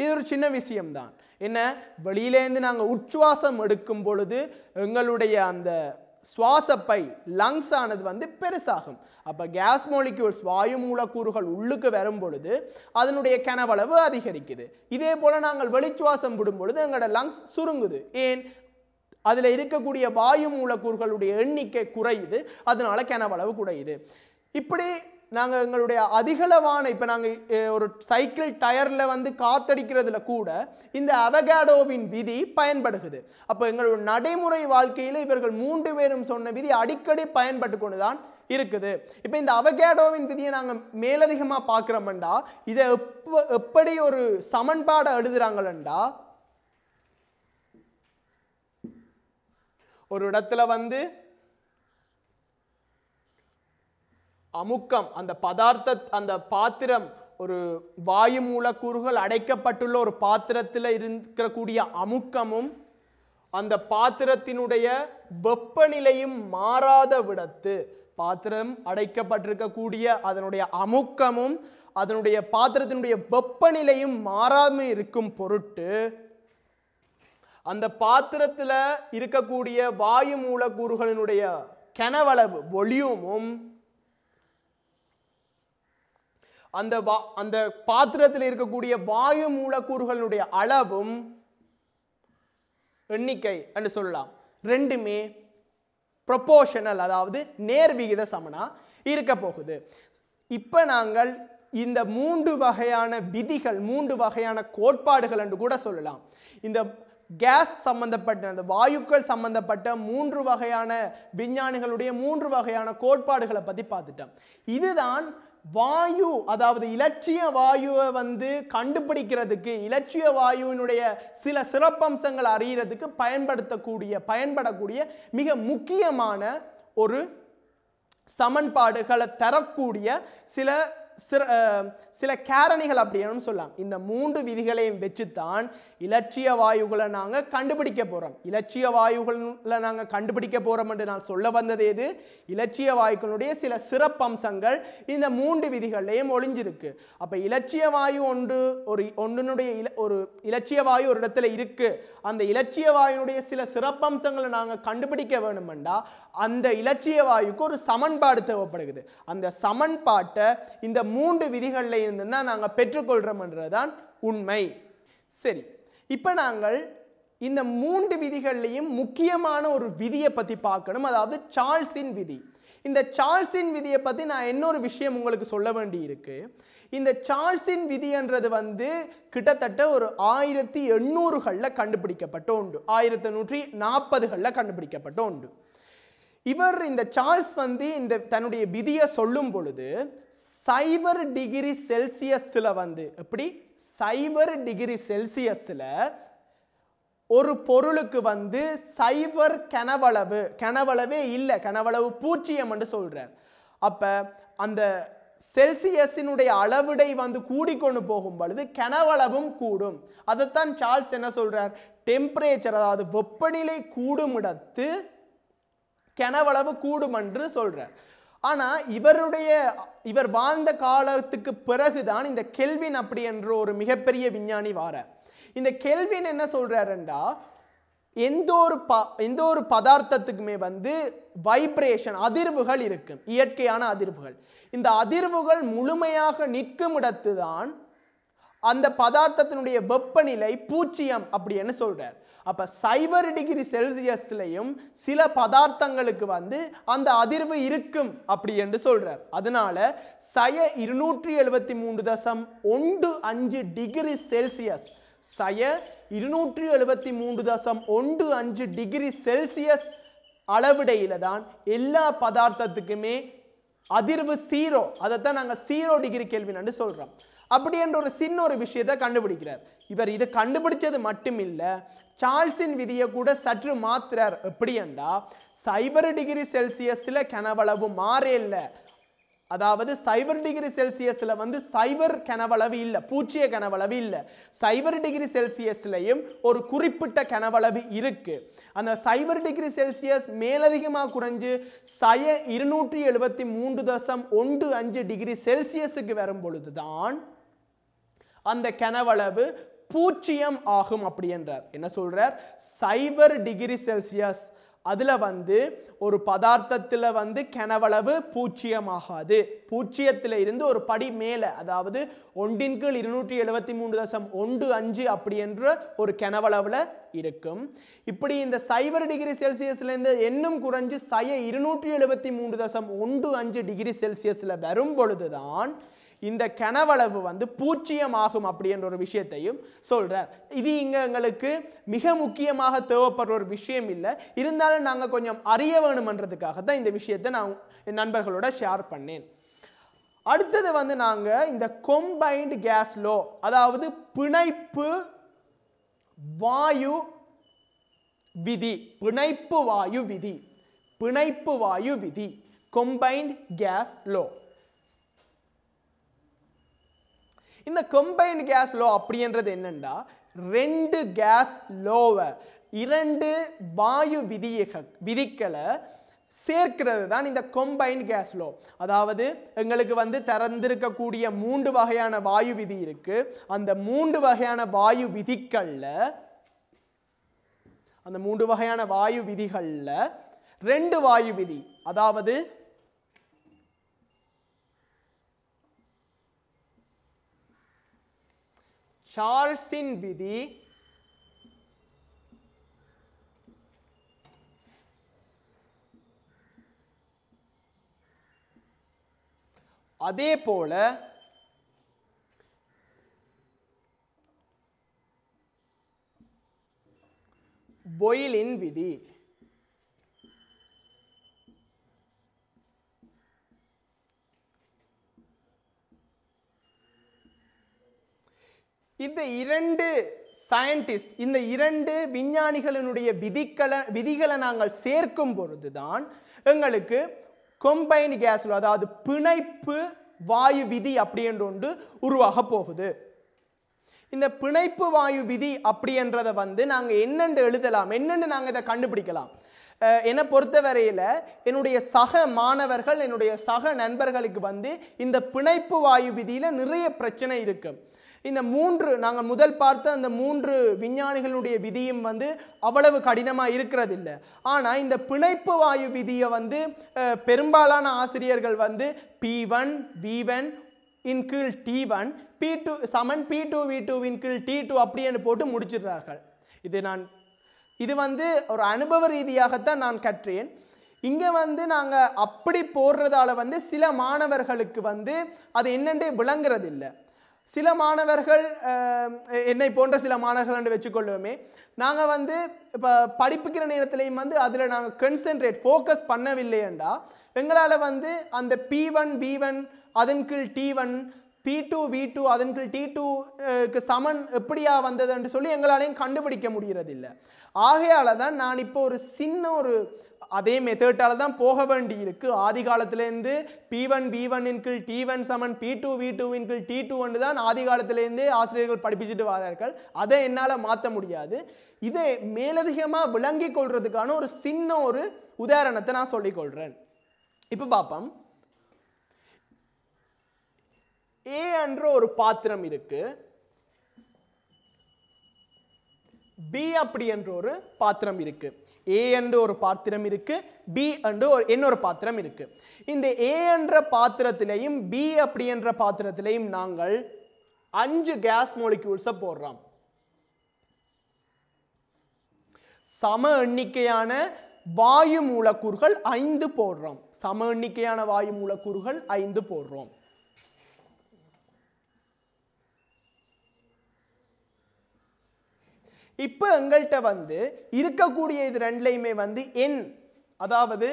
இது ஒரு சின்ன விஷயம்தான் என்ன வெளியிலேருந்து நாங்கள் உச்சுவாசம் எடுக்கும் பொழுது எங்களுடைய அந்த சுவாசப்பை லங்ஸ் ஆனது வந்து பெருசாகும் அப்போ கேஸ் மொலிக்யூல்ஸ் வாயு மூலக்கூறுகள் உள்ளுக்கு வரும் பொழுது அதனுடைய கனவளவு அதிகரிக்குது இதே போல் நாங்கள் வெளிச்சுவாசம் விடும் பொழுது எங்களோட லங்ஸ் சுருங்குது ஏன் அதில் இருக்கக்கூடிய வாயு மூலக்கூறுகளுடைய எண்ணிக்கை குறையுது அதனால கனவளவு குறையுது இப்படி நாங்கள் எங்களுடைய அதிகளவான இப்போ நாங்கள் ஒரு சைக்கிள் டயரில் வந்து காத்தடிக்கிறதுல கூட இந்த அவகேடோவின் விதி பயன்படுகிறது அப்போ எங்களுடைய நடைமுறை வாழ்க்கையில் இவர்கள் மூன்று பேரும் சொன்ன விதி அடிக்கடி பயன்பட்டு கொண்டு தான் இருக்குது இப்போ இந்த அவகேடோவின் விதியை நாங்கள் மேலதிகமாக பார்க்குறோம்டா இதை எப்போ எப்படி ஒரு சமன்பாடை எழுதுகிறாங்களா ஒரு இடத்துல வந்து அமுக்கம் அந்த பதார்த்த அந்த பாத்திரம் ஒரு வாயு மூலக்கூறுகள் அடைக்கப்பட்டுள்ள ஒரு பாத்திரத்தில் இருக்கக்கூடிய அமுக்கமும் அந்த பாத்திரத்தினுடைய வெப்பநிலையும் மாறாத விடத்து பாத்திரம் அடைக்கப்பட்டிருக்கக்கூடிய அதனுடைய அமுக்கமும் அதனுடைய பாத்திரத்தினுடைய வெப்பநிலையும் மாறாமல் இருக்கும் பொருட்டு அந்த பாத்திரத்தில் இருக்கக்கூடிய வாயு மூலக்கூறுகளினுடைய கனவளவு வொல்யூமும் அந்த வா அந்த பாத்திரத்தில் இருக்கக்கூடிய வாயு மூலக்கூறுகளுடைய அளவும் எண்ணிக்கை என்று சொல்லலாம் ரெண்டுமே ப்ரொப்போஷனல் அதாவது நேர் விகித சமனா இருக்க போகுது இப்போ நாங்கள் இந்த மூன்று வகையான விதிகள் மூன்று வகையான கோட்பாடுகள் என்று கூட சொல்லலாம் இந்த கேஸ் சம்பந்தப்பட்ட அந்த வாயுக்கள் சம்பந்தப்பட்ட மூன்று வகையான விஞ்ஞானிகளுடைய மூன்று வகையான கோட்பாடுகளை பற்றி பார்த்துட்டோம் இதுதான் வாயு அதாவது இலட்சிய வாயுவை வந்து கண்டுபிடிக்கிறதுக்கு இலட்சிய வாயுவினுடைய சில சிறப்பம்சங்களை அறியறதுக்கு பயன்படுத்தக்கூடிய பயன்படக்கூடிய மிக முக்கியமான ஒரு சமன்பாடுகளை தரக்கூடிய சில சில சில கேரணிகள் அப்படின்னு சொல்லலாம் இந்த மூன்று விதிகளையும் வச்சுத்தான் இலட்சிய வாயுகளை நாங்கள் கண்டுபிடிக்க போகிறோம் இலட்சிய வாயுகளில் நாங்கள் கண்டுபிடிக்க போகிறோம் என்று நான் சொல்ல வந்தது எது இலட்சிய வாயுக்களுடைய சில சிறப்பம்சங்கள் இந்த மூன்று விதிகளையும் ஒளிஞ்சிருக்கு அப்போ இலட்சிய வாயு ஒன்று ஒரு ஒன்றினுடைய இல ஒரு இலட்சிய வாயு ஒரு இடத்துல இருக்குது அந்த இலட்சிய வாயுனுடைய சில சிறப்பம்சங்களை நாங்கள் கண்டுபிடிக்க வேணுமெண்டா அந்த இலட்சிய வாயுக்கு ஒரு சமன்பாடு தேவைப்படுகிறது அந்த சமன்பாட்டை இந்த மூன்று விதிகளில் இருந்து தான் நாங்கள் பெற்றுக்கொள்கிறோம்ன்றதுதான் உண்மை சரி இப்போ நாங்கள் இந்த மூன்று விதிகள்லையும் முக்கியமான ஒரு விதியை பற்றி பார்க்கணும் அதாவது சார்ல்ஸின் விதி இந்த சார்ல்ஸின் விதியை பற்றி நான் இன்னொரு விஷயம் உங்களுக்கு சொல்ல வேண்டி இந்த சார்ல்ஸின் விதின்றது வந்து கிட்டத்தட்ட ஒரு ஆயிரத்தி எண்ணூறுகளில் கண்டுபிடிக்கப்பட்ட உண்டு ஆயிரத்தி நூற்றி நாற்பதுகளில் கண்டுபிடிக்கப்பட்ட உண்டு இவர் இந்த சார்ல்ஸ் வந்து இந்த தன்னுடைய விதியை சொல்லும் பொழுது சைபர் டிகிரி செல்சியஸில் வந்து எப்படி சைபர் டிகிரி செல்சியஸில் ஒரு பொருளுக்கு வந்து சைபர் கனவளவு கனவளவே இல்லை கனவளவு பூச்சியம் என்று சொல்கிறார் அப்போ அந்த செல்சியஸினுடைய அளவிடை வந்து கூடிக்கொண்டு போகும் பொழுது கனவளவும் கூடும் அதைத்தான் சார்ல்ஸ் என்ன சொல்கிறார் டெம்பரேச்சர் அதாவது வெப்பநிலை கூடும் இடத்து கனவளவு கூடும் என்று சொல்கிறார் ஆனால் இவருடைய இவர் வாழ்ந்த காலத்துக்கு பிறகு தான் இந்த கெல்வின் அப்படி என்ற ஒரு மிகப்பெரிய விஞ்ஞானி வார இந்த கெல்வின் என்ன சொல்கிறாருண்டா எந்த ஒரு ப எந்த ஒரு பதார்த்தத்துக்குமே வந்து வைப்ரேஷன் அதிர்வுகள் இருக்கு இயற்கையான அதிர்வுகள் இந்த அதிர்வுகள் முழுமையாக நிற்கும் இடத்துதான் அந்த பதார்த்தத்தினுடைய வெப்பநிலை பூச்சியம் அப்படின்னு சொல்கிறார் அப்போ சைபர் டிகிரி செல்சியஸ்லேயும் சில பதார்த்தங்களுக்கு வந்து அந்த அதிர்வு இருக்கும் அப்படி என்று சொல்கிறார் அதனால சய இருநூற்றி எழுபத்தி மூணு தசம் ஒன்று அஞ்சு டிகிரி செல்சியஸ் சய இருநூற்றி எழுபத்தி மூணு தசம் ஒன்று அஞ்சு டிகிரி செல்சியஸ் அளவிடையில் தான் எல்லா பதார்த்தத்துக்குமே அதிர்வு சீரோ அதைத்தான் நாங்கள் சீரோ டிகிரி கேள்வின்னு சொல்கிறோம் அப்படி என்ற ஒரு சின்ன ஒரு விஷயத்தை கண்டுபிடிக்கிறார் இவர் இதை கண்டுபிடிச்சது மட்டும் இல்லை சார்ல்ஸின் விதியை கூட சற்று மாத்திரார் எப்படி என்றா சைபர் டிகிரி செல்சியஸில் கனவளவு மாறே இல்லை அதாவது சைபர் டிகிரி செல்சியஸில் வந்து சைபர் கனவளவு இல்லை பூச்சிய கனவளவு இல்லை சைபர் டிகிரி செல்சியஸ்லேயும் ஒரு குறிப்பிட்ட கனவளவு இருக்குது அந்த சைபர் டிகிரி செல்சியஸ் மேலதிகமாக குறைஞ்சு சய இருநூற்றி எழுபத்தி மூன்று தசம் ஒன்று அஞ்சு டிகிரி செல்சியஸுக்கு வரும் பொழுது தான் அந்த கனவளவு பூச்சியம் ஆகும் அப்படி என்றார் என்ன சொல்கிறார் சைபர் டிகிரி செல்சியஸ் அதில் வந்து ஒரு பதார்த்தத்தில் வந்து பூச்சியம் பூச்சியமாகாது பூச்சியத்தில் இருந்து ஒரு படி மேலே அதாவது ஒன்றின் கீழ் இருநூற்றி எழுபத்தி மூன்று தசம் ஒன்று அஞ்சு அப்படி என்ற ஒரு கெனவளவில் இருக்கும் இப்படி இந்த சைபர் டிகிரி செல்சியஸ்லேருந்து இன்னும் குறைஞ்சு சய இருநூற்றி எழுபத்தி மூன்று தசம் ஒன்று அஞ்சு டிகிரி செல்சியஸில் வரும் பொழுதுதான் இந்த கனவளவு வந்து பூச்சியமாகும் அப்படின்ற ஒரு விஷயத்தையும் சொல்கிறார் இது இங்கே எங்களுக்கு மிக முக்கியமாக தேவைப்படுற ஒரு விஷயம் இல்லை இருந்தாலும் நாங்கள் கொஞ்சம் அறிய வேணுமன்றதுக்காக தான் இந்த விஷயத்தை நான் என் நண்பர்களோட ஷேர் பண்ணேன் அடுத்தது வந்து நாங்கள் இந்த கொம்பைன்டு கேஸ் லோ அதாவது பிணைப்பு வாயு விதி பிணைப்பு வாயு விதி பிணைப்பு வாயு விதி கொம்பைன்ட் கேஸ் லோ இந்த கம்பைன்டு கேஸ் லோ அப்படின்றது என்னென்னா ரெண்டு கேஸ் லோவை இரண்டு வாயு விதிய விதிக்களை சேர்க்கிறது தான் இந்த கொம்பைன் கேஸ் லோ அதாவது எங்களுக்கு வந்து திறந்திருக்கக்கூடிய மூன்று வகையான வாயு விதி இருக்குது அந்த மூன்று வகையான வாயு விதிகளில் அந்த மூன்று வகையான வாயு விதிகளில் ரெண்டு வாயு விதி அதாவது சார்ல்ஸின் விதி அதே போல பொயிலின் விதி இந்த இரண்டு சயின்டிஸ்ட் இந்த இரண்டு விஞ்ஞானிகளினுடைய விதிகளை விதிகளை நாங்கள் சேர்க்கும் பொழுது தான் எங்களுக்கு கொம்பைன் கேஸ் அதாவது பிணைப்பு வாயு விதி அப்படின்ற ஒன்று உருவாக போகுது இந்த பிணைப்பு வாயு விதி அப்படின்றத வந்து நாங்கள் என்னென்று எழுதலாம் என்னென்று நாங்கள் இதை கண்டுபிடிக்கலாம் என்னை பொறுத்தவரையில் என்னுடைய சக மாணவர்கள் என்னுடைய சக நண்பர்களுக்கு வந்து இந்த பிணைப்பு வாயு விதியில் நிறைய பிரச்சனை இருக்குது இந்த மூன்று நாங்கள் முதல் பார்த்த அந்த மூன்று விஞ்ஞானிகளுடைய விதியும் வந்து அவ்வளவு கடினமாக இருக்கிறது இல்லை ஆனால் இந்த பிணைப்பு வாயு விதியை வந்து பெரும்பாலான ஆசிரியர்கள் வந்து பி ஒன் வி ஒன் இன் கீழ் டி ஒன் பி டூ சமன் பி டூ வி இன் கீழ் டி டூ அப்படின்னு போட்டு முடிச்சிடுறார்கள் இது நான் இது வந்து ஒரு அனுபவ ரீதியாகத்தான் நான் கற்றேன் இங்கே வந்து நாங்கள் அப்படி போடுறதால வந்து சில மாணவர்களுக்கு வந்து அது என்னென்றே விளங்குறதில்லை சில மாணவர்கள் என்னை போன்ற சில மாணவர்கள் என்று வச்சுக்கொள்ளுவோமே நாங்கள் வந்து இப்போ படிப்புக்கிற நேரத்துலையும் வந்து அதில் நாங்கள் கன்சென்ட்ரேட் ஃபோக்கஸ் என்றால் எங்களால் வந்து அந்த பி ஒன் வி ஒன் அதன் கீழ் T one P two V two அதன் கீழ் டி டூக்கு சமன் எப்படியா என்று சொல்லி எங்களாலையும் கண்டுபிடிக்க முடிகிறதில்லை ஆகையால் தான் நான் இப்போ ஒரு சின்ன ஒரு அதே மெத்தேட்டால் தான் போக வேண்டி இருக்குது ஆதி காலத்திலேருந்து பி ஒன் பி ஒன் கீழ் டி ஒன் சமன் பி டூ வி டூ கீழ் டி டூ ஒன்று தான் ஆதி காலத்திலேருந்து ஆசிரியர்கள் படிப்பிச்சுட்டு வரார்கள் அதை என்னால் மாற்ற முடியாது இதை மேலதிகமாக விளங்கி கொள்றதுக்கான ஒரு சின்ன ஒரு உதாரணத்தை நான் கொள்கிறேன் இப்போ பார்ப்போம் ஏ என்ற ஒரு பாத்திரம் இருக்குது பி அப்படி என்ற ஒரு பாத்திரம் இருக்குது ஏ என்ற ஒரு பாத்திரம் இருக்குது பி என்று ஒரு இன்னொரு பாத்திரம் இருக்குது இந்த ஏ என்ற பாத்திரத்திலையும் பி அப்படி என்ற பாத்திரத்திலையும் நாங்கள் அஞ்சு கேஸ் மொலிக்யூல்ஸை போடுறோம் சம எண்ணிக்கையான வாயு மூலக்கூறுகள் ஐந்து போடுறோம் சம எண்ணிக்கையான வாயு மூலக்கூறுகள் ஐந்து போடுறோம் இப்போ எங்கள்கிட்ட வந்து இருக்கக்கூடிய இது ரெண்டுலையுமே வந்து என் அதாவது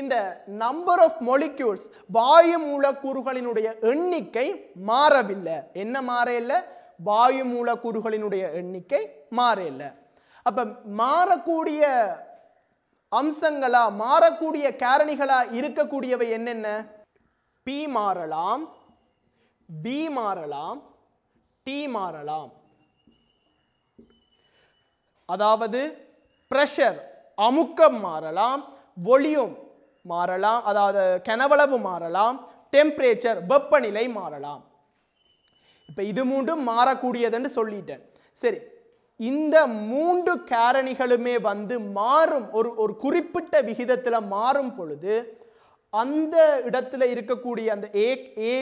இந்த நம்பர் ஆஃப் மொலிக்யூல்ஸ் வாயு மூலக்கூறுகளினுடைய எண்ணிக்கை மாறவில்லை என்ன மாறையில் வாயு மூலக்கூறுகளினுடைய எண்ணிக்கை மாறையில் அப்போ மாறக்கூடிய அம்சங்களா மாறக்கூடிய காரணிகளா இருக்கக்கூடியவை என்னென்ன பி மாறலாம் பி மாறலாம் டி மாறலாம் அதாவது ப்ரெஷர் அமுக்கம் மாறலாம் ஒளியும் மாறலாம் அதாவது கனவளவு மாறலாம் டெம்பரேச்சர் வெப்பநிலை மாறலாம் இப்போ இது மூன்றும் மாறக்கூடியதுன்னு சொல்லிட்டேன் சரி இந்த மூன்று காரணிகளுமே வந்து மாறும் ஒரு ஒரு குறிப்பிட்ட விகிதத்தில் மாறும் பொழுது அந்த இடத்துல இருக்கக்கூடிய அந்த ஏ ஏ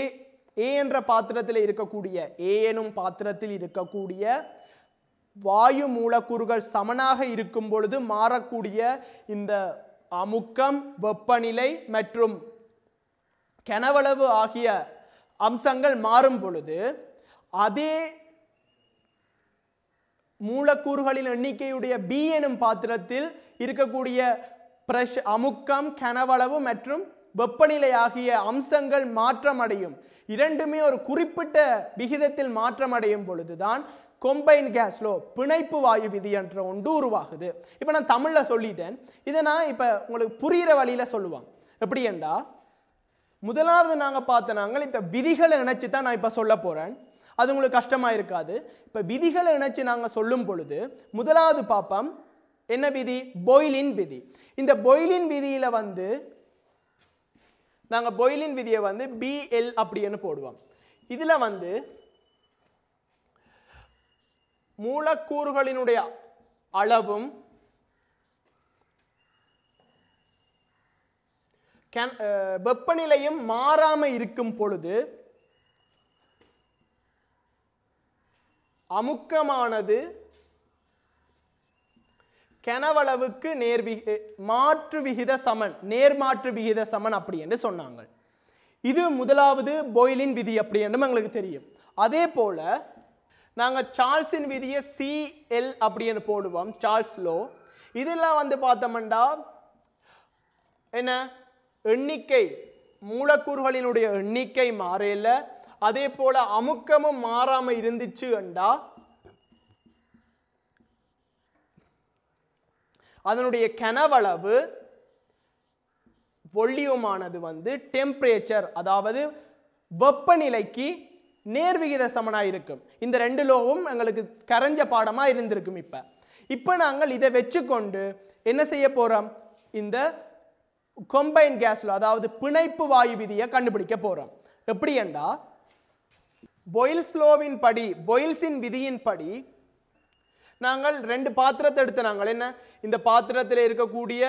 ஏ என்ற பாத்திரத்தில் இருக்கக்கூடிய ஏ எனும் பாத்திரத்தில் இருக்கக்கூடிய வாயு மூலக்கூறுகள் சமனாக இருக்கும் பொழுது மாறக்கூடிய இந்த அமுக்கம் வெப்பநிலை மற்றும் கனவளவு ஆகிய அம்சங்கள் மாறும் பொழுது அதே மூலக்கூறுகளின் எண்ணிக்கையுடைய பி எனும் பாத்திரத்தில் இருக்கக்கூடிய பிரஷ் அமுக்கம் கனவளவு மற்றும் வெப்பநிலை ஆகிய அம்சங்கள் மாற்றமடையும் இரண்டுமே ஒரு குறிப்பிட்ட விகிதத்தில் மாற்றமடையும் பொழுதுதான் கொம்பைன் கேஸ்லோ பிணைப்பு வாயு விதி என்ற ஒன்று உருவாகுது இப்போ நான் தமிழில் சொல்லிட்டேன் இதை நான் இப்போ உங்களுக்கு புரிகிற வழியில் சொல்லுவான் எப்படி என்றா முதலாவது நாங்கள் பார்த்த நாங்கள் இந்த விதிகளை இணைச்சி தான் நான் இப்போ சொல்ல போகிறேன் அது உங்களுக்கு கஷ்டமாக இருக்காது இப்போ விதிகளை இணைச்சு நாங்கள் சொல்லும் பொழுது முதலாவது பார்ப்போம் என்ன விதி பொயிலின் விதி இந்த பொயிலின் விதியில் வந்து நாங்கள் பொயிலின் விதியை வந்து பிஎல் அப்படின்னு போடுவோம் இதில் வந்து மூலக்கூறுகளினுடைய அளவும் வெப்பநிலையும் மாறாமல் இருக்கும் பொழுது அமுக்கமானது கெனவளவுக்கு நேர் மாற்று விகித சமன் நேர்மாற்று விகித சமன் அப்படி என்று சொன்னாங்க இது முதலாவது போயிலின் விதி அப்படி என்றும் எங்களுக்கு தெரியும் அதே போல் நாங்கள் சார்ல்ஸின் விதியை சிஎல் அப்படின்னு போடுவோம் சார்ல்ஸ் லோ இதெல்லாம் வந்து பார்த்தோம்னா என்ன எண்ணிக்கை மூலக்கூறுகளினுடைய எண்ணிக்கை மாறையில் அதே போல் அமுக்கமும் மாறாமல் இருந்துச்சு என்றால் அதனுடைய கனவளவு ஒல்லியுமானது வந்து டெம்பரேச்சர் அதாவது வெப்பநிலைக்கு நேர்விகித சமனாக இருக்கும் இந்த ரெண்டு லோவும் எங்களுக்கு கரைஞ்ச பாடமாக இருந்திருக்கும் இப்போ இப்போ நாங்கள் இதை வச்சுக்கொண்டு என்ன செய்ய போகிறோம் இந்த கொம்பைன் கேஸில் அதாவது பிணைப்பு வாயு விதியை கண்டுபிடிக்க போகிறோம் எப்படி என்றால் பொயில்ஸ்லோவின் படி பொயில்ஸின் விதியின் படி நாங்கள் ரெண்டு பாத்திரத்தை எடுத்து நாங்கள் என்ன இந்த பாத்திரத்தில் இருக்கக்கூடிய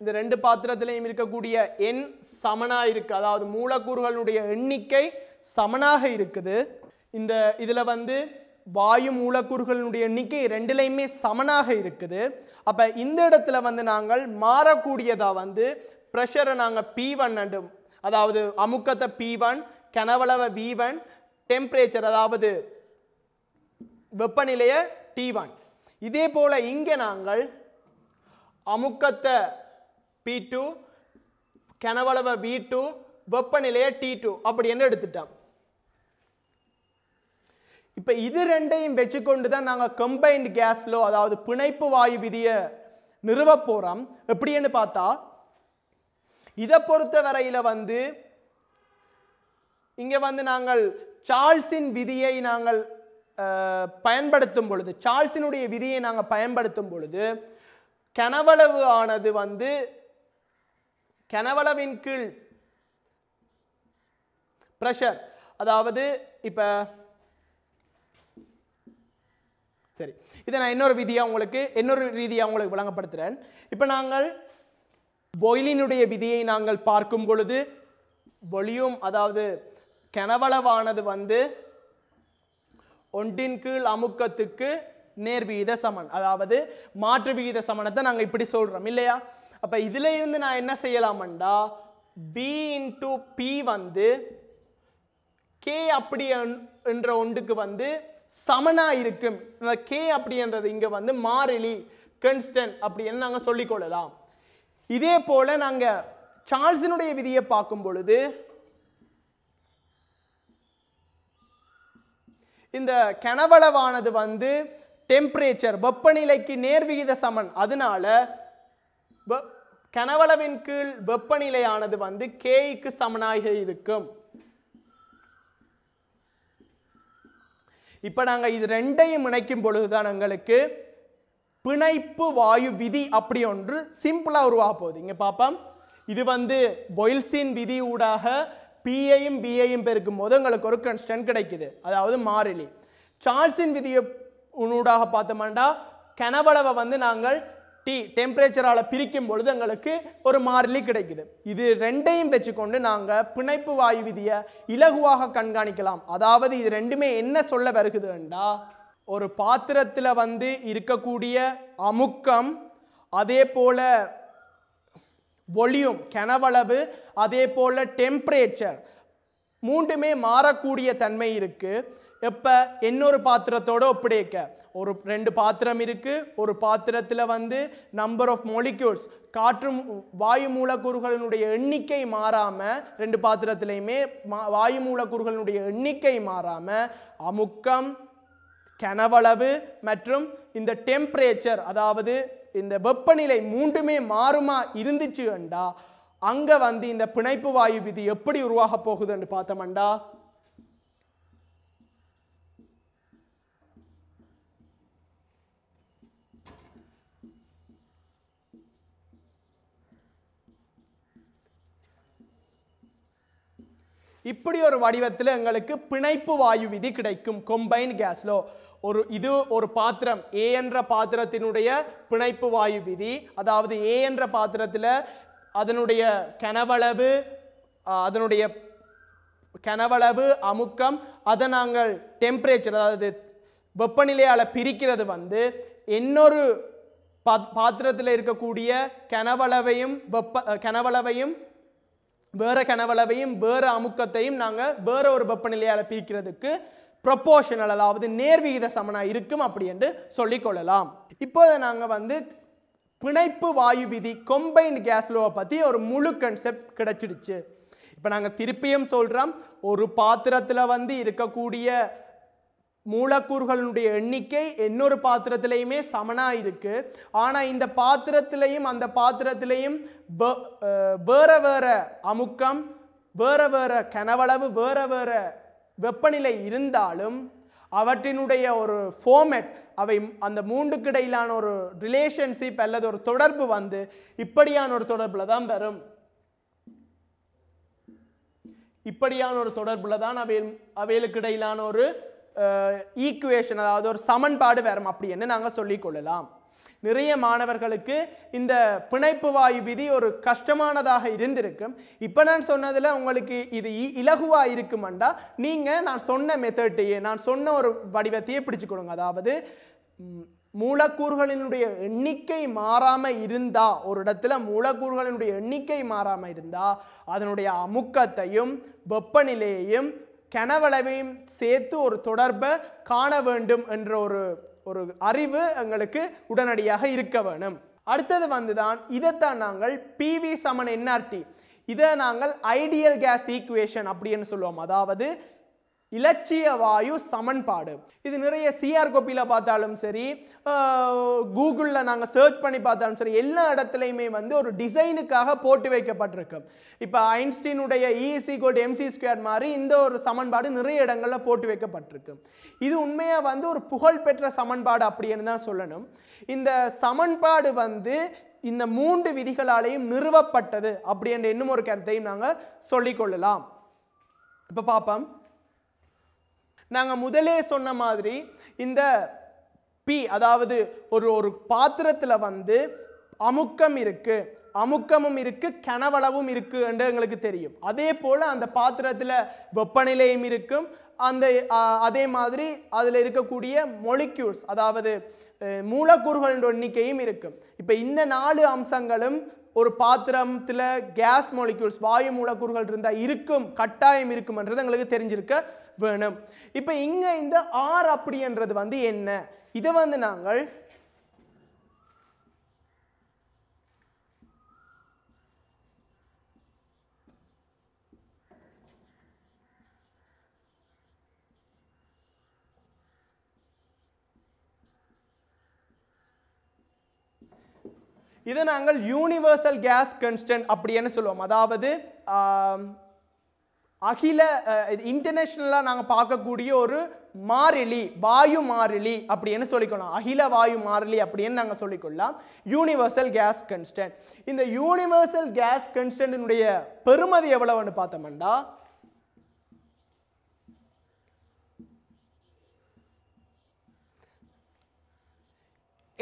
இந்த ரெண்டு பாத்திரத்திலையும் இருக்கக்கூடிய எண் சமனாக இருக்குது அதாவது மூலக்கூறுகளுடைய எண்ணிக்கை சமனாக இருக்குது இந்த இதில் வந்து வாயு மூலக்கூறுகளினுடைய எண்ணிக்கை ரெண்டுலேயுமே சமனாக இருக்குது அப்போ இந்த இடத்துல வந்து நாங்கள் மாறக்கூடியதாக வந்து ப்ரெஷரை நாங்கள் பி ஒன் அதாவது அமுக்கத்தை பி ஒன் கனவளவை வி ஒன் டெம்பரேச்சர் அதாவது வெப்பநிலையை டி ஒன் இதே போல் இங்கே நாங்கள் அமுக்கத்தை பி டூ கனவளவை வி டூ வெப்பநிலையை டி டூ அப்படி என்ன எடுத்துட்டோம் இப்போ இது ரெண்டையும் வச்சுக்கொண்டு தான் நாங்கள் கம்பைன்டு கேஸ்லோ அதாவது பிணைப்பு வாயு விதியை நிறுவ போகிறோம் எப்படின்னு பார்த்தா இதை பொறுத்த வரையில் வந்து இங்கே வந்து நாங்கள் சார்ல்ஸின் விதியை நாங்கள் பயன்படுத்தும் பொழுது சார்ல்ஸினுடைய விதியை நாங்கள் பயன்படுத்தும் பொழுது கனவளவு ஆனது வந்து கனவளவின் கீழ் ப்ரெஷர் அதாவது இப்போ சரி இதை நான் இன்னொரு விதியாக உங்களுக்கு இன்னொரு ரீதியாக உங்களுக்கு விளங்கப்படுத்துகிறேன் இப்போ நாங்கள் பொய்லினுடைய விதியை நாங்கள் பார்க்கும் பொழுது ஒளியும் அதாவது கனவளவானது வந்து ஒன்றின் கீழ் அமுக்கத்துக்கு நேர் விகித சமன் அதாவது மாற்று விகித சமனத்தை நாங்கள் இப்படி சொல்கிறோம் இல்லையா அப்போ இதில் இருந்து நான் என்ன செய்யலாமண்டா பி இன்டு பி வந்து கே அப்படி என்ற ஒன்றுக்கு வந்து சமனாக இருக்கும் அந்த கே அப்படின்றது இங்கே வந்து மாறிலி கன்ஸ்டன்ட் அப்படின்னு நாங்கள் சொல்லிக்கொள்ளலாம் இதே போல் நாங்கள் சார்ல்ஸினுடைய விதியை பார்க்கும் பொழுது இந்த கனவளவானது வந்து டெம்பரேச்சர் வெப்பநிலைக்கு நேர்விகித சமன் அதனால கனவளவின் கீழ் வெப்பநிலையானது வந்து கேய்க்கு சமனாக இருக்கும் இப்போ நாங்கள் இது ரெண்டையும் இணைக்கும் பொழுதுதான் எங்களுக்கு பிணைப்பு வாயு விதி அப்படி ஒன்று சிம்பிளாக உருவாக போகுது இங்கே பார்ப்போம் இது வந்து பொயில்சின் விதி ஊடாக பிஐயும் பிஐயும் பெருக்கும் போது உங்களுக்கு ஒரு கன்ஸ்டன்ட் கிடைக்குது அதாவது மாறிலி சார்ஸின் விதியை ஊடாக பார்த்தோம்னா கனவளவை வந்து நாங்கள் டி டெம்பரேச்சரால் பிரிக்கும் பொழுது எங்களுக்கு ஒரு மாறிலி கிடைக்குது இது ரெண்டையும் வச்சுக்கொண்டு நாங்கள் பிணைப்பு வாயு விதியை இலகுவாக கண்காணிக்கலாம் அதாவது இது ரெண்டுமே என்ன சொல்ல வருகுதுண்டா ஒரு பாத்திரத்தில் வந்து இருக்கக்கூடிய அமுக்கம் அதே போல் ஒளியும் கனவளவு அதே போல் டெம்பரேச்சர் மூன்றுமே மாறக்கூடிய தன்மை இருக்குது இப்போ இன்னொரு பாத்திரத்தோடு ஒப்படைக்க ஒரு ரெண்டு பாத்திரம் இருக்குது ஒரு பாத்திரத்தில் வந்து நம்பர் ஆஃப் மொலிக்யூல்ஸ் காற்று வாயு மூலக்கூறுகளினுடைய எண்ணிக்கை மாறாமல் ரெண்டு பாத்திரத்திலையுமே மா வாயு மூலக்கூறுகளினுடைய எண்ணிக்கை மாறாமல் அமுக்கம் கனவளவு மற்றும் இந்த டெம்பரேச்சர் அதாவது இந்த வெப்பநிலை மூன்றுமே மாறுமா இருந்துச்சு என்றா அங்கே வந்து இந்த பிணைப்பு வாயு விதி எப்படி உருவாக போகுதுன்னு பார்த்தோம்டா இப்படி ஒரு வடிவத்தில் எங்களுக்கு பிணைப்பு வாயு விதி கிடைக்கும் கொம்பைன் கேஸ்லோ ஒரு இது ஒரு பாத்திரம் ஏ என்ற பாத்திரத்தினுடைய பிணைப்பு வாயு விதி அதாவது ஏ என்ற பாத்திரத்தில் அதனுடைய கனவளவு அதனுடைய கனவளவு அமுக்கம் அதை நாங்கள் டெம்பரேச்சர் அதாவது வெப்பநிலையால் பிரிக்கிறது வந்து இன்னொரு பா பாத்திரத்தில் இருக்கக்கூடிய கனவளவையும் வெப்ப கனவளவையும் வேறு கனவளவையும் வேறு அமுக்கத்தையும் நாங்கள் வேறு ஒரு வெப்பநிலையால் பிரிக்கிறதுக்கு ப்ரொப்போஷனல் அதாவது நேர்விகித சமனாக இருக்கும் அப்படி என்று சொல்லிக்கொள்ளலாம் இப்போது நாங்கள் வந்து பிணைப்பு வாயு விதி கேஸ் கேஸ்லோவை பற்றி ஒரு முழு கன்செப்ட் கிடச்சிடுச்சு இப்போ நாங்கள் திருப்பியும் சொல்கிறோம் ஒரு பாத்திரத்தில் வந்து இருக்கக்கூடிய மூலக்கூறுகளுடைய எண்ணிக்கை இன்னொரு பாத்திரத்திலையுமே சமனாக இருக்குது ஆனால் இந்த பாத்திரத்திலையும் அந்த பாத்திரத்திலையும் வேற வேற அமுக்கம் வேற வேற கனவளவு வேற வேற வெப்பநிலை இருந்தாலும் அவற்றினுடைய ஒரு ஃபோமெட் அவை அந்த மூன்றுக்கு இடையிலான ஒரு ரிலேஷன்ஷிப் அல்லது ஒரு தொடர்பு வந்து இப்படியான ஒரு தொடர்பில் தான் பெறும் இப்படியான ஒரு தொடர்பில் தான் அவை அவைகளுக்கு இடையிலான ஒரு ஈக்குவேஷன் அதாவது ஒரு சமன்பாடு வரும் அப்படின்னு நாங்கள் சொல்லிக்கொள்ளலாம் நிறைய மாணவர்களுக்கு இந்த பிணைப்பு வாயு விதி ஒரு கஷ்டமானதாக இருந்திருக்கும் இப்போ நான் சொன்னதில் உங்களுக்கு இது இலகுவாக இருக்குமெண்டா நீங்கள் நான் சொன்ன மெத்தட்டையே நான் சொன்ன ஒரு வடிவத்தையே பிடிச்சு கொடுங்க அதாவது மூலக்கூறுகளினுடைய எண்ணிக்கை மாறாமல் இருந்தால் ஒரு இடத்துல மூலக்கூறுகளினுடைய எண்ணிக்கை மாறாமல் இருந்தால் அதனுடைய அமுக்கத்தையும் வெப்பநிலையையும் கனவளவையும் சேர்த்து ஒரு தொடர்பை காண வேண்டும் என்ற ஒரு ஒரு அறிவு எங்களுக்கு உடனடியாக இருக்க வேணும் அடுத்தது வந்துதான் இதைத்தான் நாங்கள் பிவி சமன் என்ஆர்டி இதை நாங்கள் ஐடியல் கேஸ் ஈக்குவேஷன் அப்படின்னு சொல்லுவோம் அதாவது இலட்சிய வாயு சமன்பாடு இது நிறைய சிஆர் கோப்பியில் பார்த்தாலும் சரி கூகுளில் நாங்கள் சர்ச் பண்ணி பார்த்தாலும் சரி எல்லா இடத்துலையுமே வந்து ஒரு டிசைனுக்காக போட்டு வைக்கப்பட்டிருக்கு இப்போ ஐன்ஸ்டீனுடைய இஎஸ்சி கோட் எம்சி ஸ்கொயர் மாதிரி இந்த ஒரு சமன்பாடு நிறைய இடங்களில் போட்டு வைக்கப்பட்டிருக்கு இது உண்மையாக வந்து ஒரு புகழ்பெற்ற சமன்பாடு அப்படின்னு தான் சொல்லணும் இந்த சமன்பாடு வந்து இந்த மூன்று விதிகளாலேயும் நிறுவப்பட்டது அப்படின்ற இன்னும் ஒரு கருத்தையும் நாங்கள் சொல்லிக்கொள்ளலாம் இப்போ பார்ப்போம் நாங்கள் முதலே சொன்ன மாதிரி இந்த பி அதாவது ஒரு ஒரு பாத்திரத்தில் வந்து அமுக்கம் இருக்குது அமுக்கமும் இருக்குது கனவளவும் இருக்குது என்று எங்களுக்கு தெரியும் அதே போல் அந்த பாத்திரத்தில் வெப்பநிலையும் இருக்கும் அந்த அதே மாதிரி அதில் இருக்கக்கூடிய மொலிக்யூல்ஸ் அதாவது மூலக்கூறுகளின் எண்ணிக்கையும் இருக்கும் இப்போ இந்த நாலு அம்சங்களும் ஒரு பாத்திரத்தில் கேஸ் மொலிக்யூல்ஸ் வாயு மூலக்கூறுகள் இருந்தால் இருக்கும் கட்டாயம் இருக்கும்ன்றது எங்களுக்கு தெரிஞ்சிருக்கு வேணும் இப்போ இங்கே இந்த ஆர் அப்படின்றது வந்து என்ன இதை வந்து நாங்கள் இதை நாங்கள் யூனிவர்சல் கேஸ் கன்ஸ்டன்ட் அப்படின்னு சொல்லுவோம் அதாவது அகில இன்டர்நேஷ்னலாக நாங்கள் பார்க்கக்கூடிய ஒரு மாறிலி வாயு மாறிலி அப்படின்னு சொல்லிக்கொள்ளலாம் அகில வாயு மாறிலி அப்படின்னு நாங்கள் சொல்லிக்கொள்ளலாம் யூனிவர்சல் கேஸ் கன்ஸ்டன்ட் இந்த யூனிவர்சல் கேஸ் கன்ஸ்டன்டினுடைய பெருமதி எவ்வளவுன்னு பார்த்தோம்னா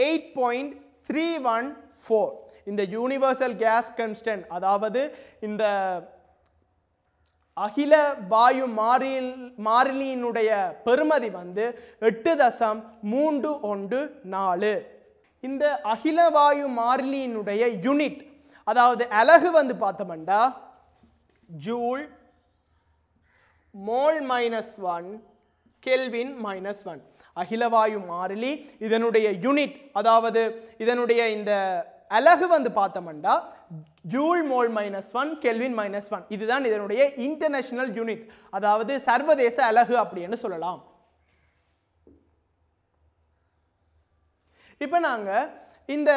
eight point three one four இந்த யூனிவர்சல் கேஸ் கன்ஸ்டன்ட் அதாவது இந்த அகில வாயு மாறில் மாறிலியினுடைய பெருமதி வந்து எட்டு தசம் மூன்று ஒன்று நாலு இந்த அகில வாயு மாறிலியினுடைய யூனிட் அதாவது அலகு வந்து பார்த்தோம்டா joule mole minus one kelvin minus one அகிலவாயு மாறிலி இதனுடைய யூனிட் அதாவது இதனுடைய இந்த அழகு வந்து பார்த்தோம்னா joule mole minus one kelvin minus one இதுதான் இதனுடைய இன்டர்நேஷனல் யூனிட் அதாவது சர்வதேச அழகு அப்படின்னு சொல்லலாம் இப்போ நாங்கள் இந்த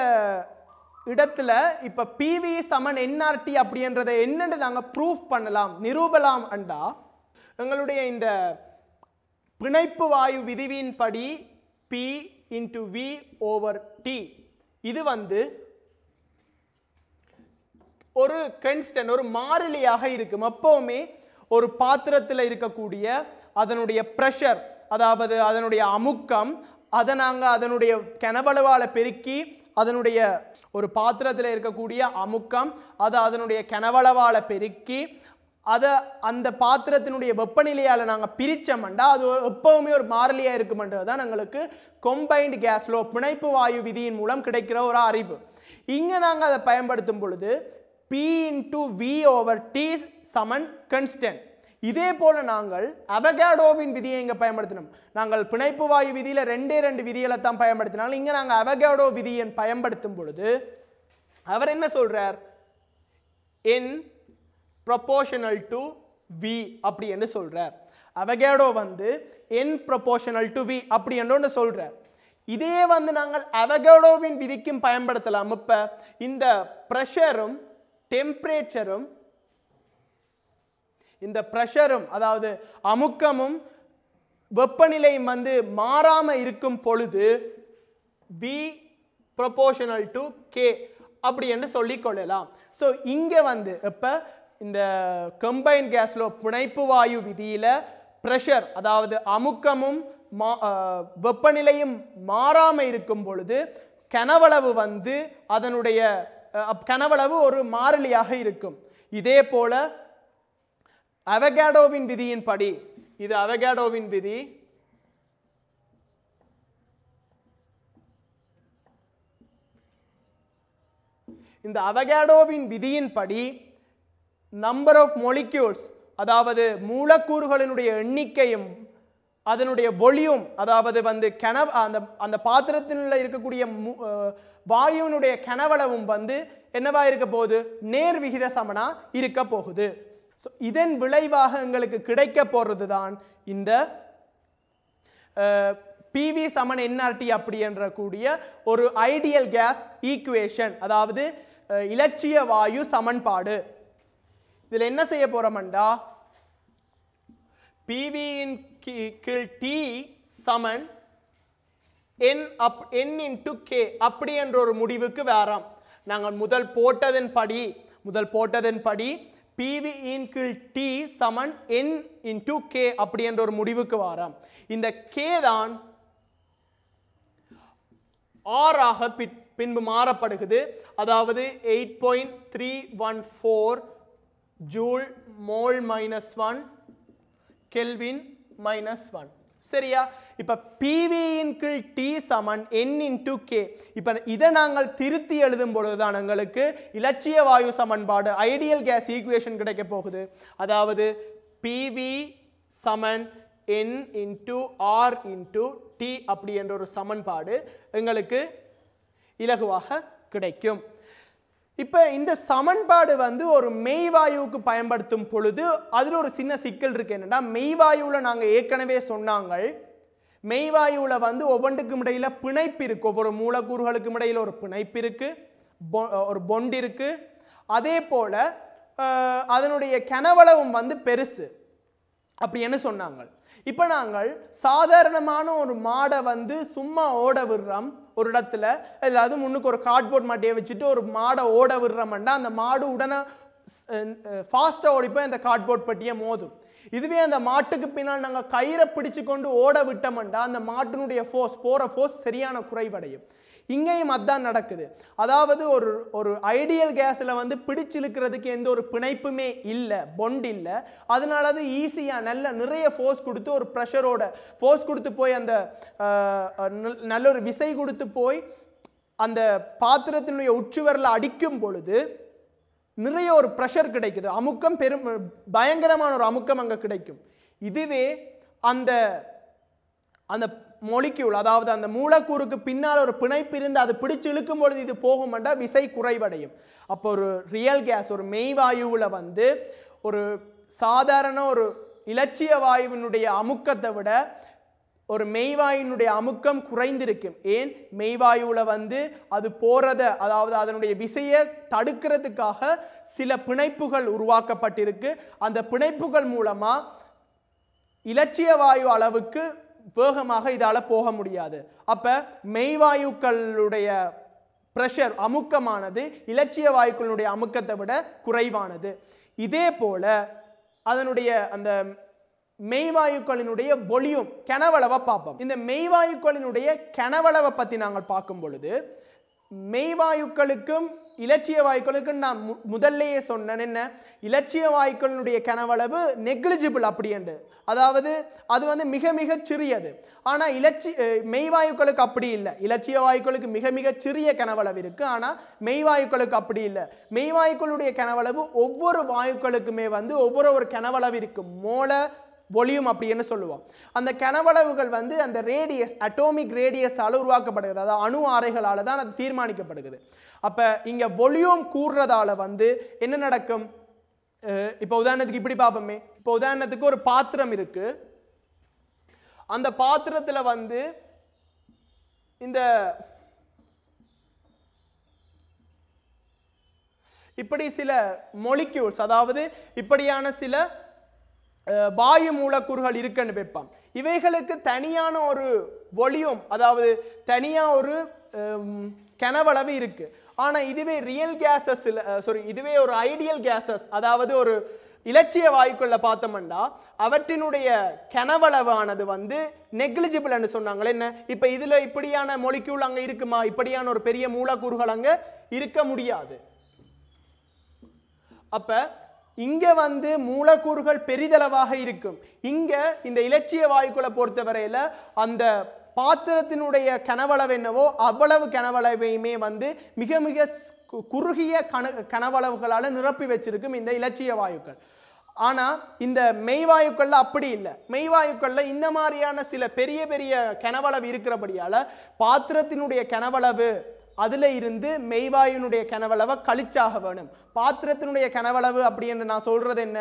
இடத்துல இப்போ பிவி சமன் என்ஆர்டி அப்படின்றத என்னென்று நாங்கள் ப்ரூஃப் பண்ணலாம் நிரூபலாம் அண்டா எங்களுடைய இந்த பிணைப்பு வாயு விதிவின் படி P into V over T இது வந்து ஒரு கன்ஸ்டன் ஒரு மாறிலியாக இருக்கும் எப்போவுமே ஒரு பாத்திரத்தில் இருக்கக்கூடிய அதனுடைய ப்ரெஷர் அதாவது அதனுடைய அமுக்கம் அதை நாங்கள் அதனுடைய கெனவளவால் பெருக்கி அதனுடைய ஒரு பாத்திரத்தில் இருக்கக்கூடிய அமுக்கம் அதை அதனுடைய கெனவளவால் பெருக்கி அதை அந்த பாத்திரத்தினுடைய வெப்பநிலையால் நாங்கள் பிரித்தோம்ண்டா அது எப்போவுமே ஒரு மாறிலியாக இருக்குமென்றது தான் எங்களுக்கு கொம்பைன்டு கேஸ்லோ பிணைப்பு வாயு விதியின் மூலம் கிடைக்கிற ஒரு அறிவு இங்கே நாங்கள் அதை பயன்படுத்தும் பொழுது P into V over T சமன் constant. இதே போல நாங்கள் அவகேடோவின் விதியை இங்கே பயன்படுத்தினோம் நாங்கள் பிணைப்பு வாயு விதியில் ரெண்டே ரெண்டு விதிகளை தான் பயன்படுத்தினாலும் இங்கே நாங்கள் அவகேடோ விதியை பயன்படுத்தும் பொழுது அவர் என்ன சொல்கிறார் இன் ப்ரொபோஷனல் டு வி அப்படி என்று சொல்கிறார் அவகேடோ வந்து என் ப்ரொபோஷனல் டு வி அப்படி என்று சொல்கிறார் இதே வந்து நாங்கள் அவகேடோவின் விதிக்கும் பயன்படுத்தலாம் இப்போ இந்த ப்ரெஷரும் டெம்பரேச்சரும் இந்த ப்ரெஷரும் அதாவது அமுக்கமும் வெப்பநிலையும் வந்து மாறாமல் இருக்கும் பொழுது பி ப்ரொபோஷனல் டு கே அப்படி என்று சொல்லிக்கொள்ளலாம் ஸோ இங்கே வந்து இப்போ இந்த கம்பைன் கேஸில் புனைப்பு வாயு விதியில் ப்ரெஷர் அதாவது அமுக்கமும் மா வெப்பநிலையும் மாறாமல் இருக்கும் பொழுது கனவளவு வந்து அதனுடைய கனவளவு ஒரு மாறிலியாக இருக்கும் இதே போல அவகேடோவின் விதியின் படி இது அவகேடோவின் விதி இந்த அவகேடோவின் விதியின் படி நம்பர் ஆஃப் மொலிக்யூல்ஸ் அதாவது மூலக்கூறுகளினுடைய எண்ணிக்கையும் அதனுடைய ஒளியும் அதாவது வந்து கனவு அந்த அந்த பாத்திரத்தில் இருக்கக்கூடிய வாயுவினுடைய கனவளவும் வந்து என்னவா இருக்க போகுது நேர் விகித சமனா இருக்க போகுது ஸோ இதன் விளைவாக எங்களுக்கு கிடைக்க போகிறது தான் இந்த பிவி சமன் என்ஆர்டி அப்படி என்ற கூடிய ஒரு ஐடியல் கேஸ் ஈக்குவேஷன் அதாவது இலட்சிய வாயு சமன்பாடு இதில் என்ன செய்ய போகிறோம்டா பிவியின் கீழ் டி சமன் N up N into K அப்படி என்ற ஒரு முடிவுக்கு வேறாம் நாங்கள் முதல் போட்டதன் படி முதல் போட்டதன் படி பிவி இன் கீழ் டி சமன் என் டு கே அப்படி என்ற ஒரு முடிவுக்கு வாராம் இந்த கே தான் ஆறாக பின் பின்பு மாறப்படுகிறது அதாவது eight point three one four joule mole minus one kelvin minus one சரியா இப்போ பிவியின் கீழ் டி சமன் என் இன்டு கே இப்போ இதை நாங்கள் திருத்தி எழுதும் பொழுது தான் எங்களுக்கு இலட்சிய வாயு சமன்பாடு ஐடியல் கேஸ் ஈக்குவேஷன் கிடைக்க போகுது அதாவது பிவி சமன் N into R into T அப்படி என்ற ஒரு சமன்பாடு எங்களுக்கு இலகுவாக கிடைக்கும் இப்போ இந்த சமன்பாடு வந்து ஒரு மெய்வாயுவுக்கு பயன்படுத்தும் பொழுது அதில் ஒரு சின்ன சிக்கல் இருக்கு என்னென்னா மெய்வாயுவில் நாங்கள் ஏற்கனவே சொன்னாங்க மெய்வாயுவில் வந்து ஒவ்வொன்றுக்கும் இடையில் பிணைப்பு இருக்குது ஒவ்வொரு மூலக்கூறுகளுக்கும் இடையில் ஒரு பிணைப்பு இருக்குது ஒரு பொண்ட் இருக்குது அதே போல் அதனுடைய கனவளவும் வந்து பெருசு அப்படி என்ன சொன்னாங்க இப்போ நாங்கள் சாதாரணமான ஒரு மாடை வந்து சும்மா ஓட விடுறோம் ஒரு இடத்துல அதாவது முன்னுக்கு ஒரு கார்ட்போர்ட் மாட்டியை வச்சுட்டு ஒரு மாடை ஓட விடுறோம்னா அந்த மாடு உடனே ஃபாஸ்ட்டாக ஓடிப்போய் அந்த கார்ட்போர்ட் பட்டியை மோதும் இதுவே அந்த மாட்டுக்கு பின்னால் நாங்கள் கயிறை பிடிச்சு கொண்டு ஓட விட்டோம்டா அந்த மாட்டினுடைய ஃபோர்ஸ் போகிற ஃபோர்ஸ் சரியான குறைவடையும் இங்கேயும் அதுதான் நடக்குது அதாவது ஒரு ஒரு ஐடியல் கேஸில் வந்து பிடிச்சிழுக்கிறதுக்கு எந்த ஒரு பிணைப்புமே இல்லை பொண்ட் இல்லை அதனால அது ஈஸியாக நல்ல நிறைய ஃபோர்ஸ் கொடுத்து ஒரு ப்ரெஷரோட ஃபோர்ஸ் கொடுத்து போய் அந்த நல்ல ஒரு விசை கொடுத்து போய் அந்த பாத்திரத்தினுடைய உச்சுவரில் அடிக்கும் பொழுது நிறைய ஒரு ப்ரெஷர் கிடைக்குது அமுக்கம் பெரும் பயங்கரமான ஒரு அமுக்கம் அங்கே கிடைக்கும் இதுவே அந்த அந்த மொலிக்யூல் அதாவது அந்த மூலக்கூறுக்கு பின்னால் ஒரு பிணைப்பு இருந்து அது பிடிச்சு இழுக்கும் பொழுது இது போகுமெண்டா விசை குறைவடையும் அப்போ ஒரு ரியல் கேஸ் ஒரு மெய் வாயுவில் வந்து ஒரு சாதாரண ஒரு இலட்சிய வாயுவினுடைய அமுக்கத்தை விட ஒரு மெய்வாயினுடைய அமுக்கம் குறைந்திருக்கும் ஏன் மெய்வாயுவில் வந்து அது போகிறத அதாவது அதனுடைய விசையை தடுக்கிறதுக்காக சில பிணைப்புகள் உருவாக்கப்பட்டிருக்கு அந்த பிணைப்புகள் மூலமாக இலட்சிய வாயு அளவுக்கு வேகமாக இதால் போக முடியாது அப்போ மெய்வாயுக்களுடைய ப்ரெஷர் அமுக்கமானது இலட்சிய வாயுக்களுடைய அமுக்கத்தை விட குறைவானது இதே போல் அதனுடைய அந்த மெய்வாயுக்களினுடைய ஒளியும் கனவளவை பார்ப்போம் இந்த மெய்வாயுக்களினுடைய கனவளவை பற்றி நாங்கள் பார்க்கும் பொழுது மெய்வாயுக்களுக்கும் இலட்சிய வாயுக்களுக்கும் நான் முதல்லையே சொன்னேன் என்ன இலட்சிய வாயுக்களினுடைய கனவளவு நெக்லிஜிபிள் அப்படி என்று அதாவது அது வந்து மிக மிக சிறியது ஆனால் இலட்சி மெய்வாயுக்களுக்கு அப்படி இல்லை இலட்சிய வாயுக்களுக்கு மிக மிக சிறிய கனவளவு இருக்குது ஆனால் மெய்வாயுக்களுக்கு அப்படி இல்லை மெய்வாயுக்களுடைய கனவளவு ஒவ்வொரு வாயுக்களுக்குமே வந்து ஒவ்வொரு ஒரு கனவளவு இருக்குது மோள ஒளியும் அப்படின்னு சொல்லுவோம் அந்த கனவளவுகள் வந்து அந்த ரேடியஸ் அட்டோமிக் ரேடியஸால் உருவாக்கப்படுகிறது அதாவது அணு ஆறைகளால் தான் அது தீர்மானிக்கப்படுகிறது அப்போ இங்கே ஒளியும் கூடுறதால வந்து என்ன நடக்கும் இப்போ உதாரணத்துக்கு இப்படி பார்ப்போமே இப்போ உதாரணத்துக்கு ஒரு பாத்திரம் இருக்குது அந்த பாத்திரத்தில் வந்து இந்த இப்படி சில மொலிக்யூல்ஸ் அதாவது இப்படியான சில வாயு மூலக்கூறுகள் இருக்குன்னு வைப்பான் இவைகளுக்கு தனியான ஒரு ஒளியும் அதாவது தனியாக ஒரு கனவளவு இருக்குது ஆனால் இதுவே ரியல் கேசஸ் சாரி இதுவே ஒரு ஐடியல் கேஸஸ் அதாவது ஒரு இலட்சிய வாய்க்குள்ள பார்த்தோம்னா அவற்றினுடைய கனவளவானது வந்து நெக்லிஜிபிள்னு சொன்னாங்களே என்ன இப்போ இதில் இப்படியான மொழிக்கூள் அங்கே இருக்குமா இப்படியான ஒரு பெரிய மூலக்கூறுகள் அங்கே இருக்க முடியாது அப்போ இங்கே வந்து மூலக்கூறுகள் பெரிதளவாக இருக்கும் இங்கே இந்த இலட்சிய வாயுக்களை பொறுத்தவரையில் அந்த பாத்திரத்தினுடைய கனவளவு என்னவோ அவ்வளவு கனவளவையுமே வந்து மிக மிக குறுகிய கன கனவளவுகளால் நிரப்பி வச்சிருக்கும் இந்த இலட்சிய வாயுக்கள் ஆனால் இந்த மெய்வாயுக்களில் அப்படி இல்லை மெய்வாயுக்களில் இந்த மாதிரியான சில பெரிய பெரிய கனவளவு இருக்கிறபடியால் பாத்திரத்தினுடைய கனவளவு அதில் இருந்து மெய்வாயினுடைய கனவளவை கழிச்சாக வேணும் பாத்திரத்தினுடைய கனவளவு அப்படின்னு நான் சொல்கிறது என்ன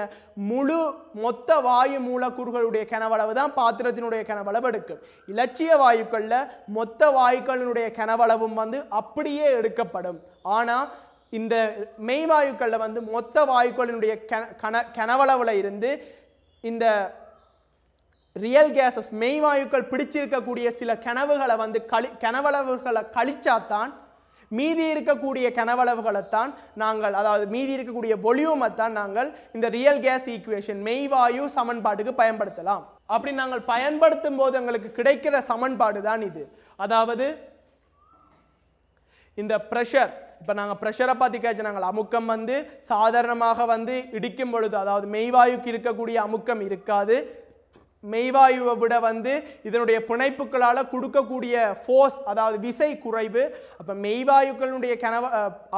முழு மொத்த வாயு மூலக்கூறுகளுடைய கனவளவு தான் பாத்திரத்தினுடைய கனவளவு எடுக்கும் இலட்சிய வாயுக்களில் மொத்த வாயுக்களினுடைய கனவளவும் வந்து அப்படியே எடுக்கப்படும் ஆனால் இந்த மெய்வாயுக்களில் வந்து மொத்த வாயுக்களினுடைய கன கன கனவளவில் இருந்து இந்த ரியல் கேசஸ் மெய்வாயுக்கள் பிடிச்சிருக்கக்கூடிய சில கனவுகளை வந்து கழி கனவளவுகளை கழிச்சாத்தான் மீதி இருக்கக்கூடிய கனவளவுகளைத்தான் நாங்கள் அதாவது மீதி இருக்கக்கூடிய ஒலியூமைத்தான் நாங்கள் இந்த ரியல் கேஸ் ஈக்குவேஷன் மெய்வாயு சமன்பாட்டுக்கு பயன்படுத்தலாம் அப்படி நாங்கள் பயன்படுத்தும் போது எங்களுக்கு கிடைக்கிற சமன்பாடு தான் இது அதாவது இந்த ப்ரெஷர் இப்போ நாங்கள் ப்ரெஷரை பற்றி கேட்ச நாங்கள் அமுக்கம் வந்து சாதாரணமாக வந்து இடிக்கும் பொழுது அதாவது மெய்வாயுக்கு இருக்கக்கூடிய அமுக்கம் இருக்காது மெய்வாயுவை விட வந்து இதனுடைய புனைப்புகளால் கொடுக்கக்கூடிய ஃபோர்ஸ் அதாவது விசை குறைவு அப்போ மெய்வாயுக்களுடைய கனவ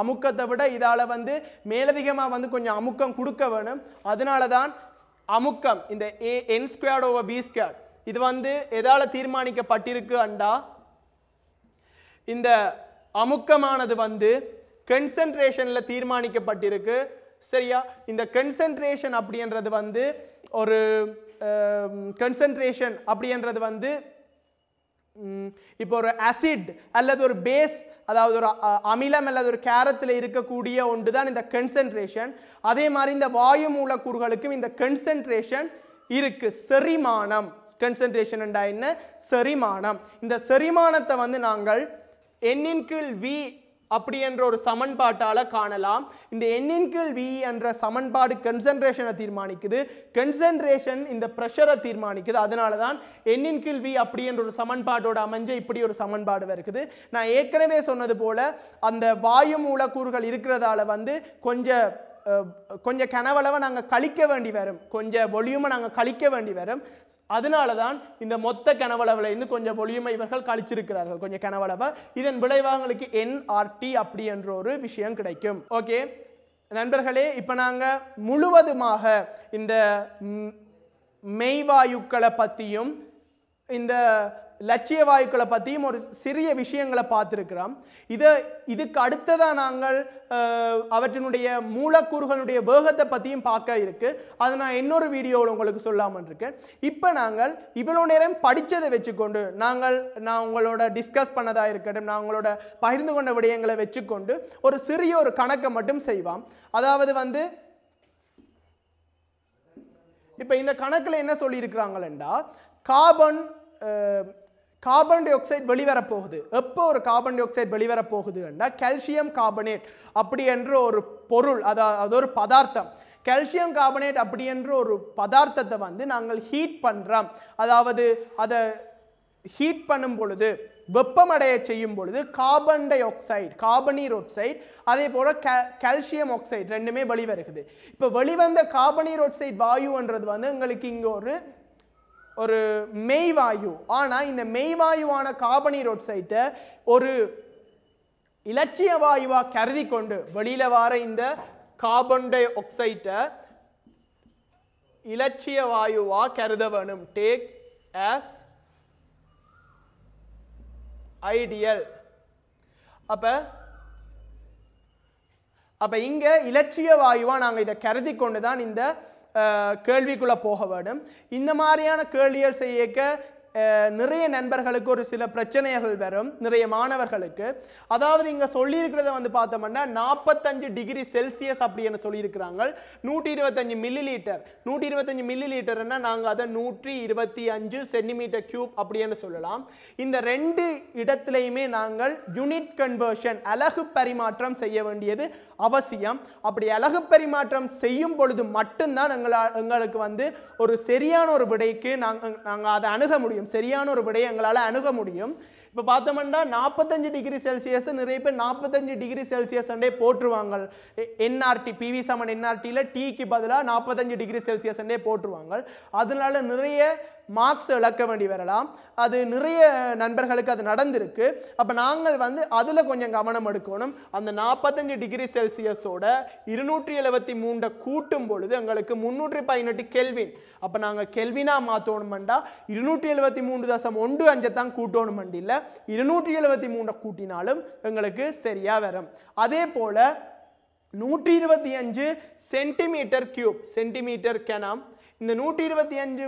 அமுக்கத்தை விட இதால் வந்து மேலதிகமாக வந்து கொஞ்சம் அமுக்கம் கொடுக்க வேணும் அதனால தான் அமுக்கம் இந்த A N squared over P squared இது வந்து எதால் தீர்மானிக்கப்பட்டிருக்கு அண்டா இந்த அமுக்கமானது வந்து கன்சன்ட்ரேஷனில் தீர்மானிக்கப்பட்டிருக்கு சரியா இந்த கன்சன்ட்ரேஷன் அப்படின்றது வந்து ஒரு கன்சன்ட்ரேஷன் um, அப்படின்றது வந்து இப்போ ஒரு அசிட் அல்லது ஒரு பேஸ் அதாவது ஒரு அமிலம் அல்லது ஒரு கேரத்தில் இருக்கக்கூடிய ஒன்று தான் இந்த கன்சன்ட்ரேஷன் அதே மாதிரி இந்த வாயு மூலக்கூறுகளுக்கும் இந்த கன்சன்ட்ரேஷன் இருக்கு செரிமானம் கன்சன்ட்ரேஷன் என்ன செரிமானம் இந்த செரிமானத்தை வந்து நாங்கள் என்னின் கீழ் வி அப்படி என்ற ஒரு சமன்பாட்டால் காணலாம் இந்த எண்ணின் கீழ் வி என்ற சமன்பாடு கன்சன்ட்ரேஷனை தீர்மானிக்குது கன்சன்ட்ரேஷன் இந்த ப்ரெஷரை தீர்மானிக்குது அதனால தான் எண்ணின் கீழ் வி அப்படி என்ற ஒரு சமன்பாட்டோட அமைஞ்ச இப்படி ஒரு சமன்பாடு இருக்குது நான் ஏற்கனவே சொன்னது போல் அந்த வாயு மூலக்கூறுகள் இருக்கிறதால வந்து கொஞ்சம் கொஞ்சம் கனவளவை நாங்கள் கழிக்க வேண்டி வரும் கொஞ்சம் ஒலியுமை நாங்கள் கழிக்க வேண்டி வரும் அதனால தான் இந்த மொத்த கனவளவுலேருந்து கொஞ்சம் ஒலியுமை இவர்கள் கழிச்சிருக்கிறார்கள் கொஞ்சம் கனவளவை இதன் விளைவாக என்ஆர்டி அப்படி என்ற ஒரு விஷயம் கிடைக்கும் ஓகே நண்பர்களே இப்போ நாங்கள் முழுவதுமாக இந்த மெய்வாயுக்களை பற்றியும் இந்த லட்சிய வாயுக்களை பற்றியும் ஒரு சிறிய விஷயங்களை பார்த்துருக்கிறோம் இதை இதுக்கு அடுத்ததாக நாங்கள் அவற்றினுடைய மூலக்கூறுகளுடைய வேகத்தை பற்றியும் பார்க்க இருக்குது அது நான் இன்னொரு வீடியோவில் உங்களுக்கு சொல்லாமல் இருக்கேன் இப்போ நாங்கள் இவ்வளோ நேரம் படித்ததை வச்சுக்கொண்டு நாங்கள் நான் உங்களோட டிஸ்கஸ் பண்ணதாக இருக்கட்டும் நான் உங்களோட பகிர்ந்து கொண்ட விடயங்களை வச்சுக்கொண்டு ஒரு சிறிய ஒரு கணக்கை மட்டும் செய்வோம் அதாவது வந்து இப்போ இந்த கணக்கில் என்ன சொல்லியிருக்கிறாங்களா கார்பன் கார்பன் டை ஆக்சைடு வெளிவரப்போகுது எப்போ ஒரு கார்பன் டை ஆக்சைடு போகுதுன்னா கால்சியம் கார்பனேட் அப்படி என்ற ஒரு பொருள் அதாவது அது ஒரு பதார்த்தம் கால்சியம் கார்பனேட் அப்படி என்ற ஒரு பதார்த்தத்தை வந்து நாங்கள் ஹீட் பண்ணுறோம் அதாவது அதை ஹீட் பண்ணும் பொழுது வெப்பமடைய செய்யும் பொழுது கார்பன் டை ஆக்சைடு கார்பனீர் ஆக்சைடு அதே போல் கால்சியம் ஆக்சைடு ரெண்டுமே வெளிவருகுது இப்போ வெளிவந்த கார்பனீர் ஆக்சைடு வாயுன்றது வந்து எங்களுக்கு இங்கே ஒரு ஒரு மெய்வாயு ஆனால் இந்த மெய்வாயுவான காபனீர் ஒட்சைட்டை ஒரு இலட்சிய வாயுவாக கருதி கொண்டு வெளியில் வர இந்த கார்பன் டை ஆக்சைட்டை இலட்சிய வாயுவாக கருத வேணும் டேக் ஆஸ் ஐடியல் அப்போ அப்போ இங்கே இலட்சிய வாயுவாக நாங்கள் இதை கருதி கொண்டு தான் இந்த கேள்விக்குள்ளே போக வேண்டும் இந்த மாதிரியான கேள்விகள் செய்யக்க நிறைய நண்பர்களுக்கு ஒரு சில பிரச்சனைகள் வரும் நிறைய மாணவர்களுக்கு அதாவது இங்கே சொல்லியிருக்கிறத வந்து பார்த்தோம்னா நாற்பத்தஞ்சு டிகிரி செல்சியஸ் அப்படின்னு சொல்லியிருக்கிறாங்க நூற்றி இருபத்தஞ்சு மில்லி லீட்டர் நூற்றி இருபத்தஞ்சு மில்லி லீட்டர்னா நாங்கள் அதை நூற்றி இருபத்தி அஞ்சு சென்டிமீட்டர் கியூப் அப்படின்னு சொல்லலாம் இந்த ரெண்டு இடத்துலையுமே நாங்கள் யூனிட் கன்வர்ஷன் அழகு பரிமாற்றம் செய்ய வேண்டியது அவசியம் அப்படி அழகு பரிமாற்றம் செய்யும் பொழுது மட்டும்தான் எங்களுக்கு வந்து ஒரு சரியான ஒரு விடைக்கு நாங்கள் நாங்கள் அதை அணுக முடியும் சரியான ஒரு விடயங்களால் அணுக முடியும் இப்போ பார்த்தோம்னா நாற்பத்தஞ்சு டிகிரி செல்சியஸ் நிறைய பேர் நாற்பத்தஞ்சு டிகிரி செல்சியஸ் அண்டே போட்டுருவாங்க என்ஆர்டி பிவி சமன் என்ஆர்டியில் டீக்கு பதிலாக நாற்பத்தஞ்சு டிகிரி செல்சியஸ் அண்டே போட்டுருவாங்க அதனால நிறைய மார்க்ஸ் இழக்க வேண்டி வரலாம் அது நிறைய நண்பர்களுக்கு அது நடந்திருக்கு அப்போ நாங்கள் வந்து அதில் கொஞ்சம் கவனம் எடுக்கணும் அந்த நாற்பத்தஞ்சு டிகிரி செல்சியஸோட இருநூற்றி எழுபத்தி மூன்றை கூட்டும் பொழுது எங்களுக்கு முந்நூற்றி பதினெட்டு கெல்வின் அப்போ நாங்கள் கெல்வினாக மாற்றணுமெண்டா இருநூற்றி எழுபத்தி மூன்று தசம் ஒன்று அஞ்சை தான் கூட்டணும் இல்லை இருநூற்றி எழுபத்தி மூன்றை கூட்டினாலும் எங்களுக்கு சரியாக வரும் அதே போல் நூற்றி இருபத்தி அஞ்சு சென்டிமீட்டர் கியூப் சென்டிமீட்டர் கெனம் இந்த நூற்றி இருபத்தி அஞ்சு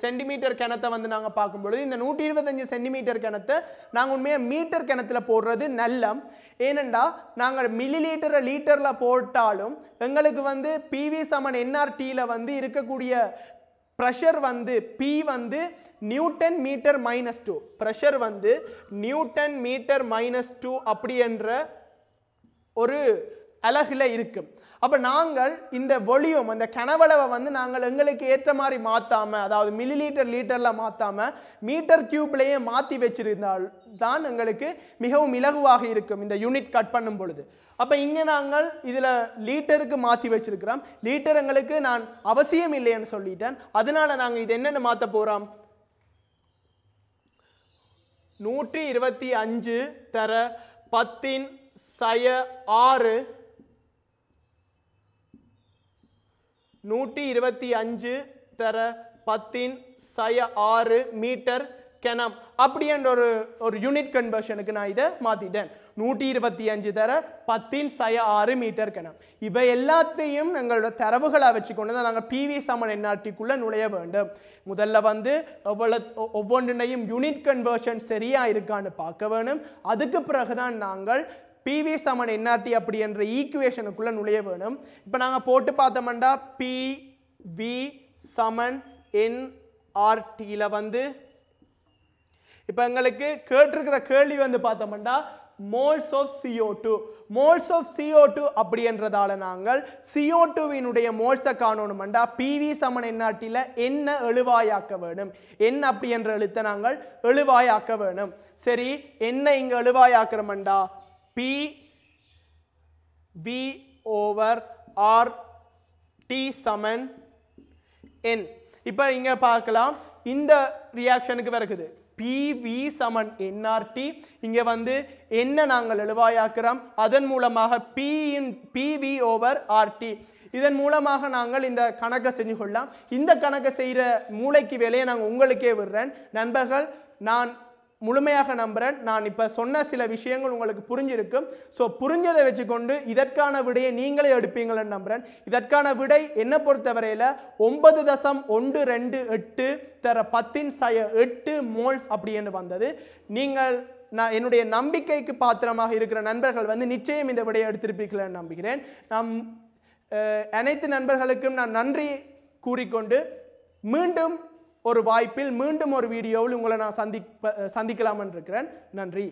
சென்டிமீட்டர் கிணத்தை வந்து நாங்கள் பார்க்கும் பொழுது இந்த நூற்றி இருபத்தஞ்சு சென்டிமீட்டர் கிணத்தை நாங்கள் உண்மையாக மீட்டர் கிணத்துல போடுறது நல்ல ஏனெண்டா நாங்கள் மில்லி லீட்டரை லீட்டரில் போட்டாலும் எங்களுக்கு வந்து பிவி சமன் என்ஆர்டியில் வந்து இருக்கக்கூடிய ப்ரெஷர் வந்து பி வந்து newton metre minus two pressure வந்து நியூட்டன் மீட்டர் மைனஸ் டூ அப்படி என்ற ஒரு அலகில் இருக்குது அப்போ நாங்கள் இந்த ஒளியும் அந்த கனவளவை வந்து நாங்கள் எங்களுக்கு ஏற்ற மாதிரி மாற்றாமல் அதாவது மில்லி லீட்டர் லீட்டரில் மாற்றாமல் மீட்டர் க்யூப்லேயே மாற்றி வச்சிருந்தால் தான் எங்களுக்கு மிகவும் இலகுவாக இருக்கும் இந்த யூனிட் கட் பண்ணும் பொழுது அப்போ இங்கே நாங்கள் இதில் லீட்டருக்கு மாற்றி வச்சிருக்கிறோம் லீட்டர் எங்களுக்கு நான் அவசியம் இல்லைன்னு சொல்லிட்டேன் அதனால் நாங்கள் இது என்னென்னு மாற்ற போகிறோம் நூற்றி இருபத்தி அஞ்சு தர பத்தின் சய ஆறு நூற்றி இருபத்தி அஞ்சு தர பத்தின் சய ஆறு மீட்டர் கெனம் அப்படின்ற ஒரு ஒரு யூனிட் கன்வர்ஷனுக்கு நான் இதை மாற்றிட்டேன் நூற்றி இருபத்தி அஞ்சு தர பத்தின் சய ஆறு மீட்டர் கெனம் இவை எல்லாத்தையும் எங்களோட தரவுகளாக வச்சுக்கொண்டு தான் நாங்கள் பிவி சமன் எண்ணாட்டிக்குள்ளே நுழைய வேண்டும் முதல்ல வந்து எவ்வளோ ஒவ்வொன்றினையும் யூனிட் கன்வர்ஷன் சரியாக இருக்கான்னு பார்க்க வேணும் அதுக்கு பிறகு தான் நாங்கள் பிவி சமன் என்ஆர்டி அப்படி என்ற ஈக்குவேஷனுக்குள்ளே நுழைய வேணும் இப்போ நாங்கள் போட்டு பார்த்தமண்டா பி வி சமன் என்ஆர்டியில் வந்து இப்போ எங்களுக்கு கேட்டிருக்கிற கேள்வி வந்து பார்த்தோம்னா moles of CO two moles of CO two அப்படின்றதால நாங்கள் சிஓ டூவினுடைய மோல்ஸை காணணுமெண்டா பிவி சமன் என்னாட்டியில் என்ன எழுவாயாக்க வேணும் என் அப்படி என்ற எழுத்தை நாங்கள் எழுவாயாக்க வேணும் சரி என்ன இங்கே எழுவாயாக்கிறோமெண்டா P V over R T summon N இப்போ இங்கே பார்க்கலாம் இந்த ரியாக்ஷனுக்கு பிறகுது பிவி சமன் என்ஆர்டி இங்கே வந்து என்ன நாங்கள் எழுவாயாக்கிறோம் அதன் மூலமாக பியின் பிவி ஓவர் ஆர்டி இதன் மூலமாக நாங்கள் இந்த கணக்கை செஞ்சு கொள்ளலாம் இந்த கணக்கை செய்கிற மூளைக்கு வேலையை நாங்கள் உங்களுக்கே விடுறேன் நண்பர்கள் நான் முழுமையாக நம்புகிறேன் நான் இப்போ சொன்ன சில விஷயங்கள் உங்களுக்கு புரிஞ்சிருக்கும் ஸோ புரிஞ்சதை வச்சுக்கொண்டு இதற்கான விடையை நீங்களே எடுப்பீங்களன்னு நம்புகிறேன் இதற்கான விடை என்னை பொறுத்தவரையில் ஒன்பது தசம் ஒன்று ரெண்டு எட்டு தர பத்தின் சய எட்டு மோல்ஸ் அப்படின்னு வந்தது நீங்கள் நான் என்னுடைய நம்பிக்கைக்கு பாத்திரமாக இருக்கிற நண்பர்கள் வந்து நிச்சயம் இந்த விடையை எடுத்திருப்பீர்கள்னு நம்புகிறேன் நம் அனைத்து நண்பர்களுக்கும் நான் நன்றி கூறிக்கொண்டு மீண்டும் ஒரு வாய்ப்பில் மீண்டும் ஒரு வீடியோவில் உங்களை நான் சந்திப்ப சந்திக்கலாம் இருக்கிறேன் நன்றி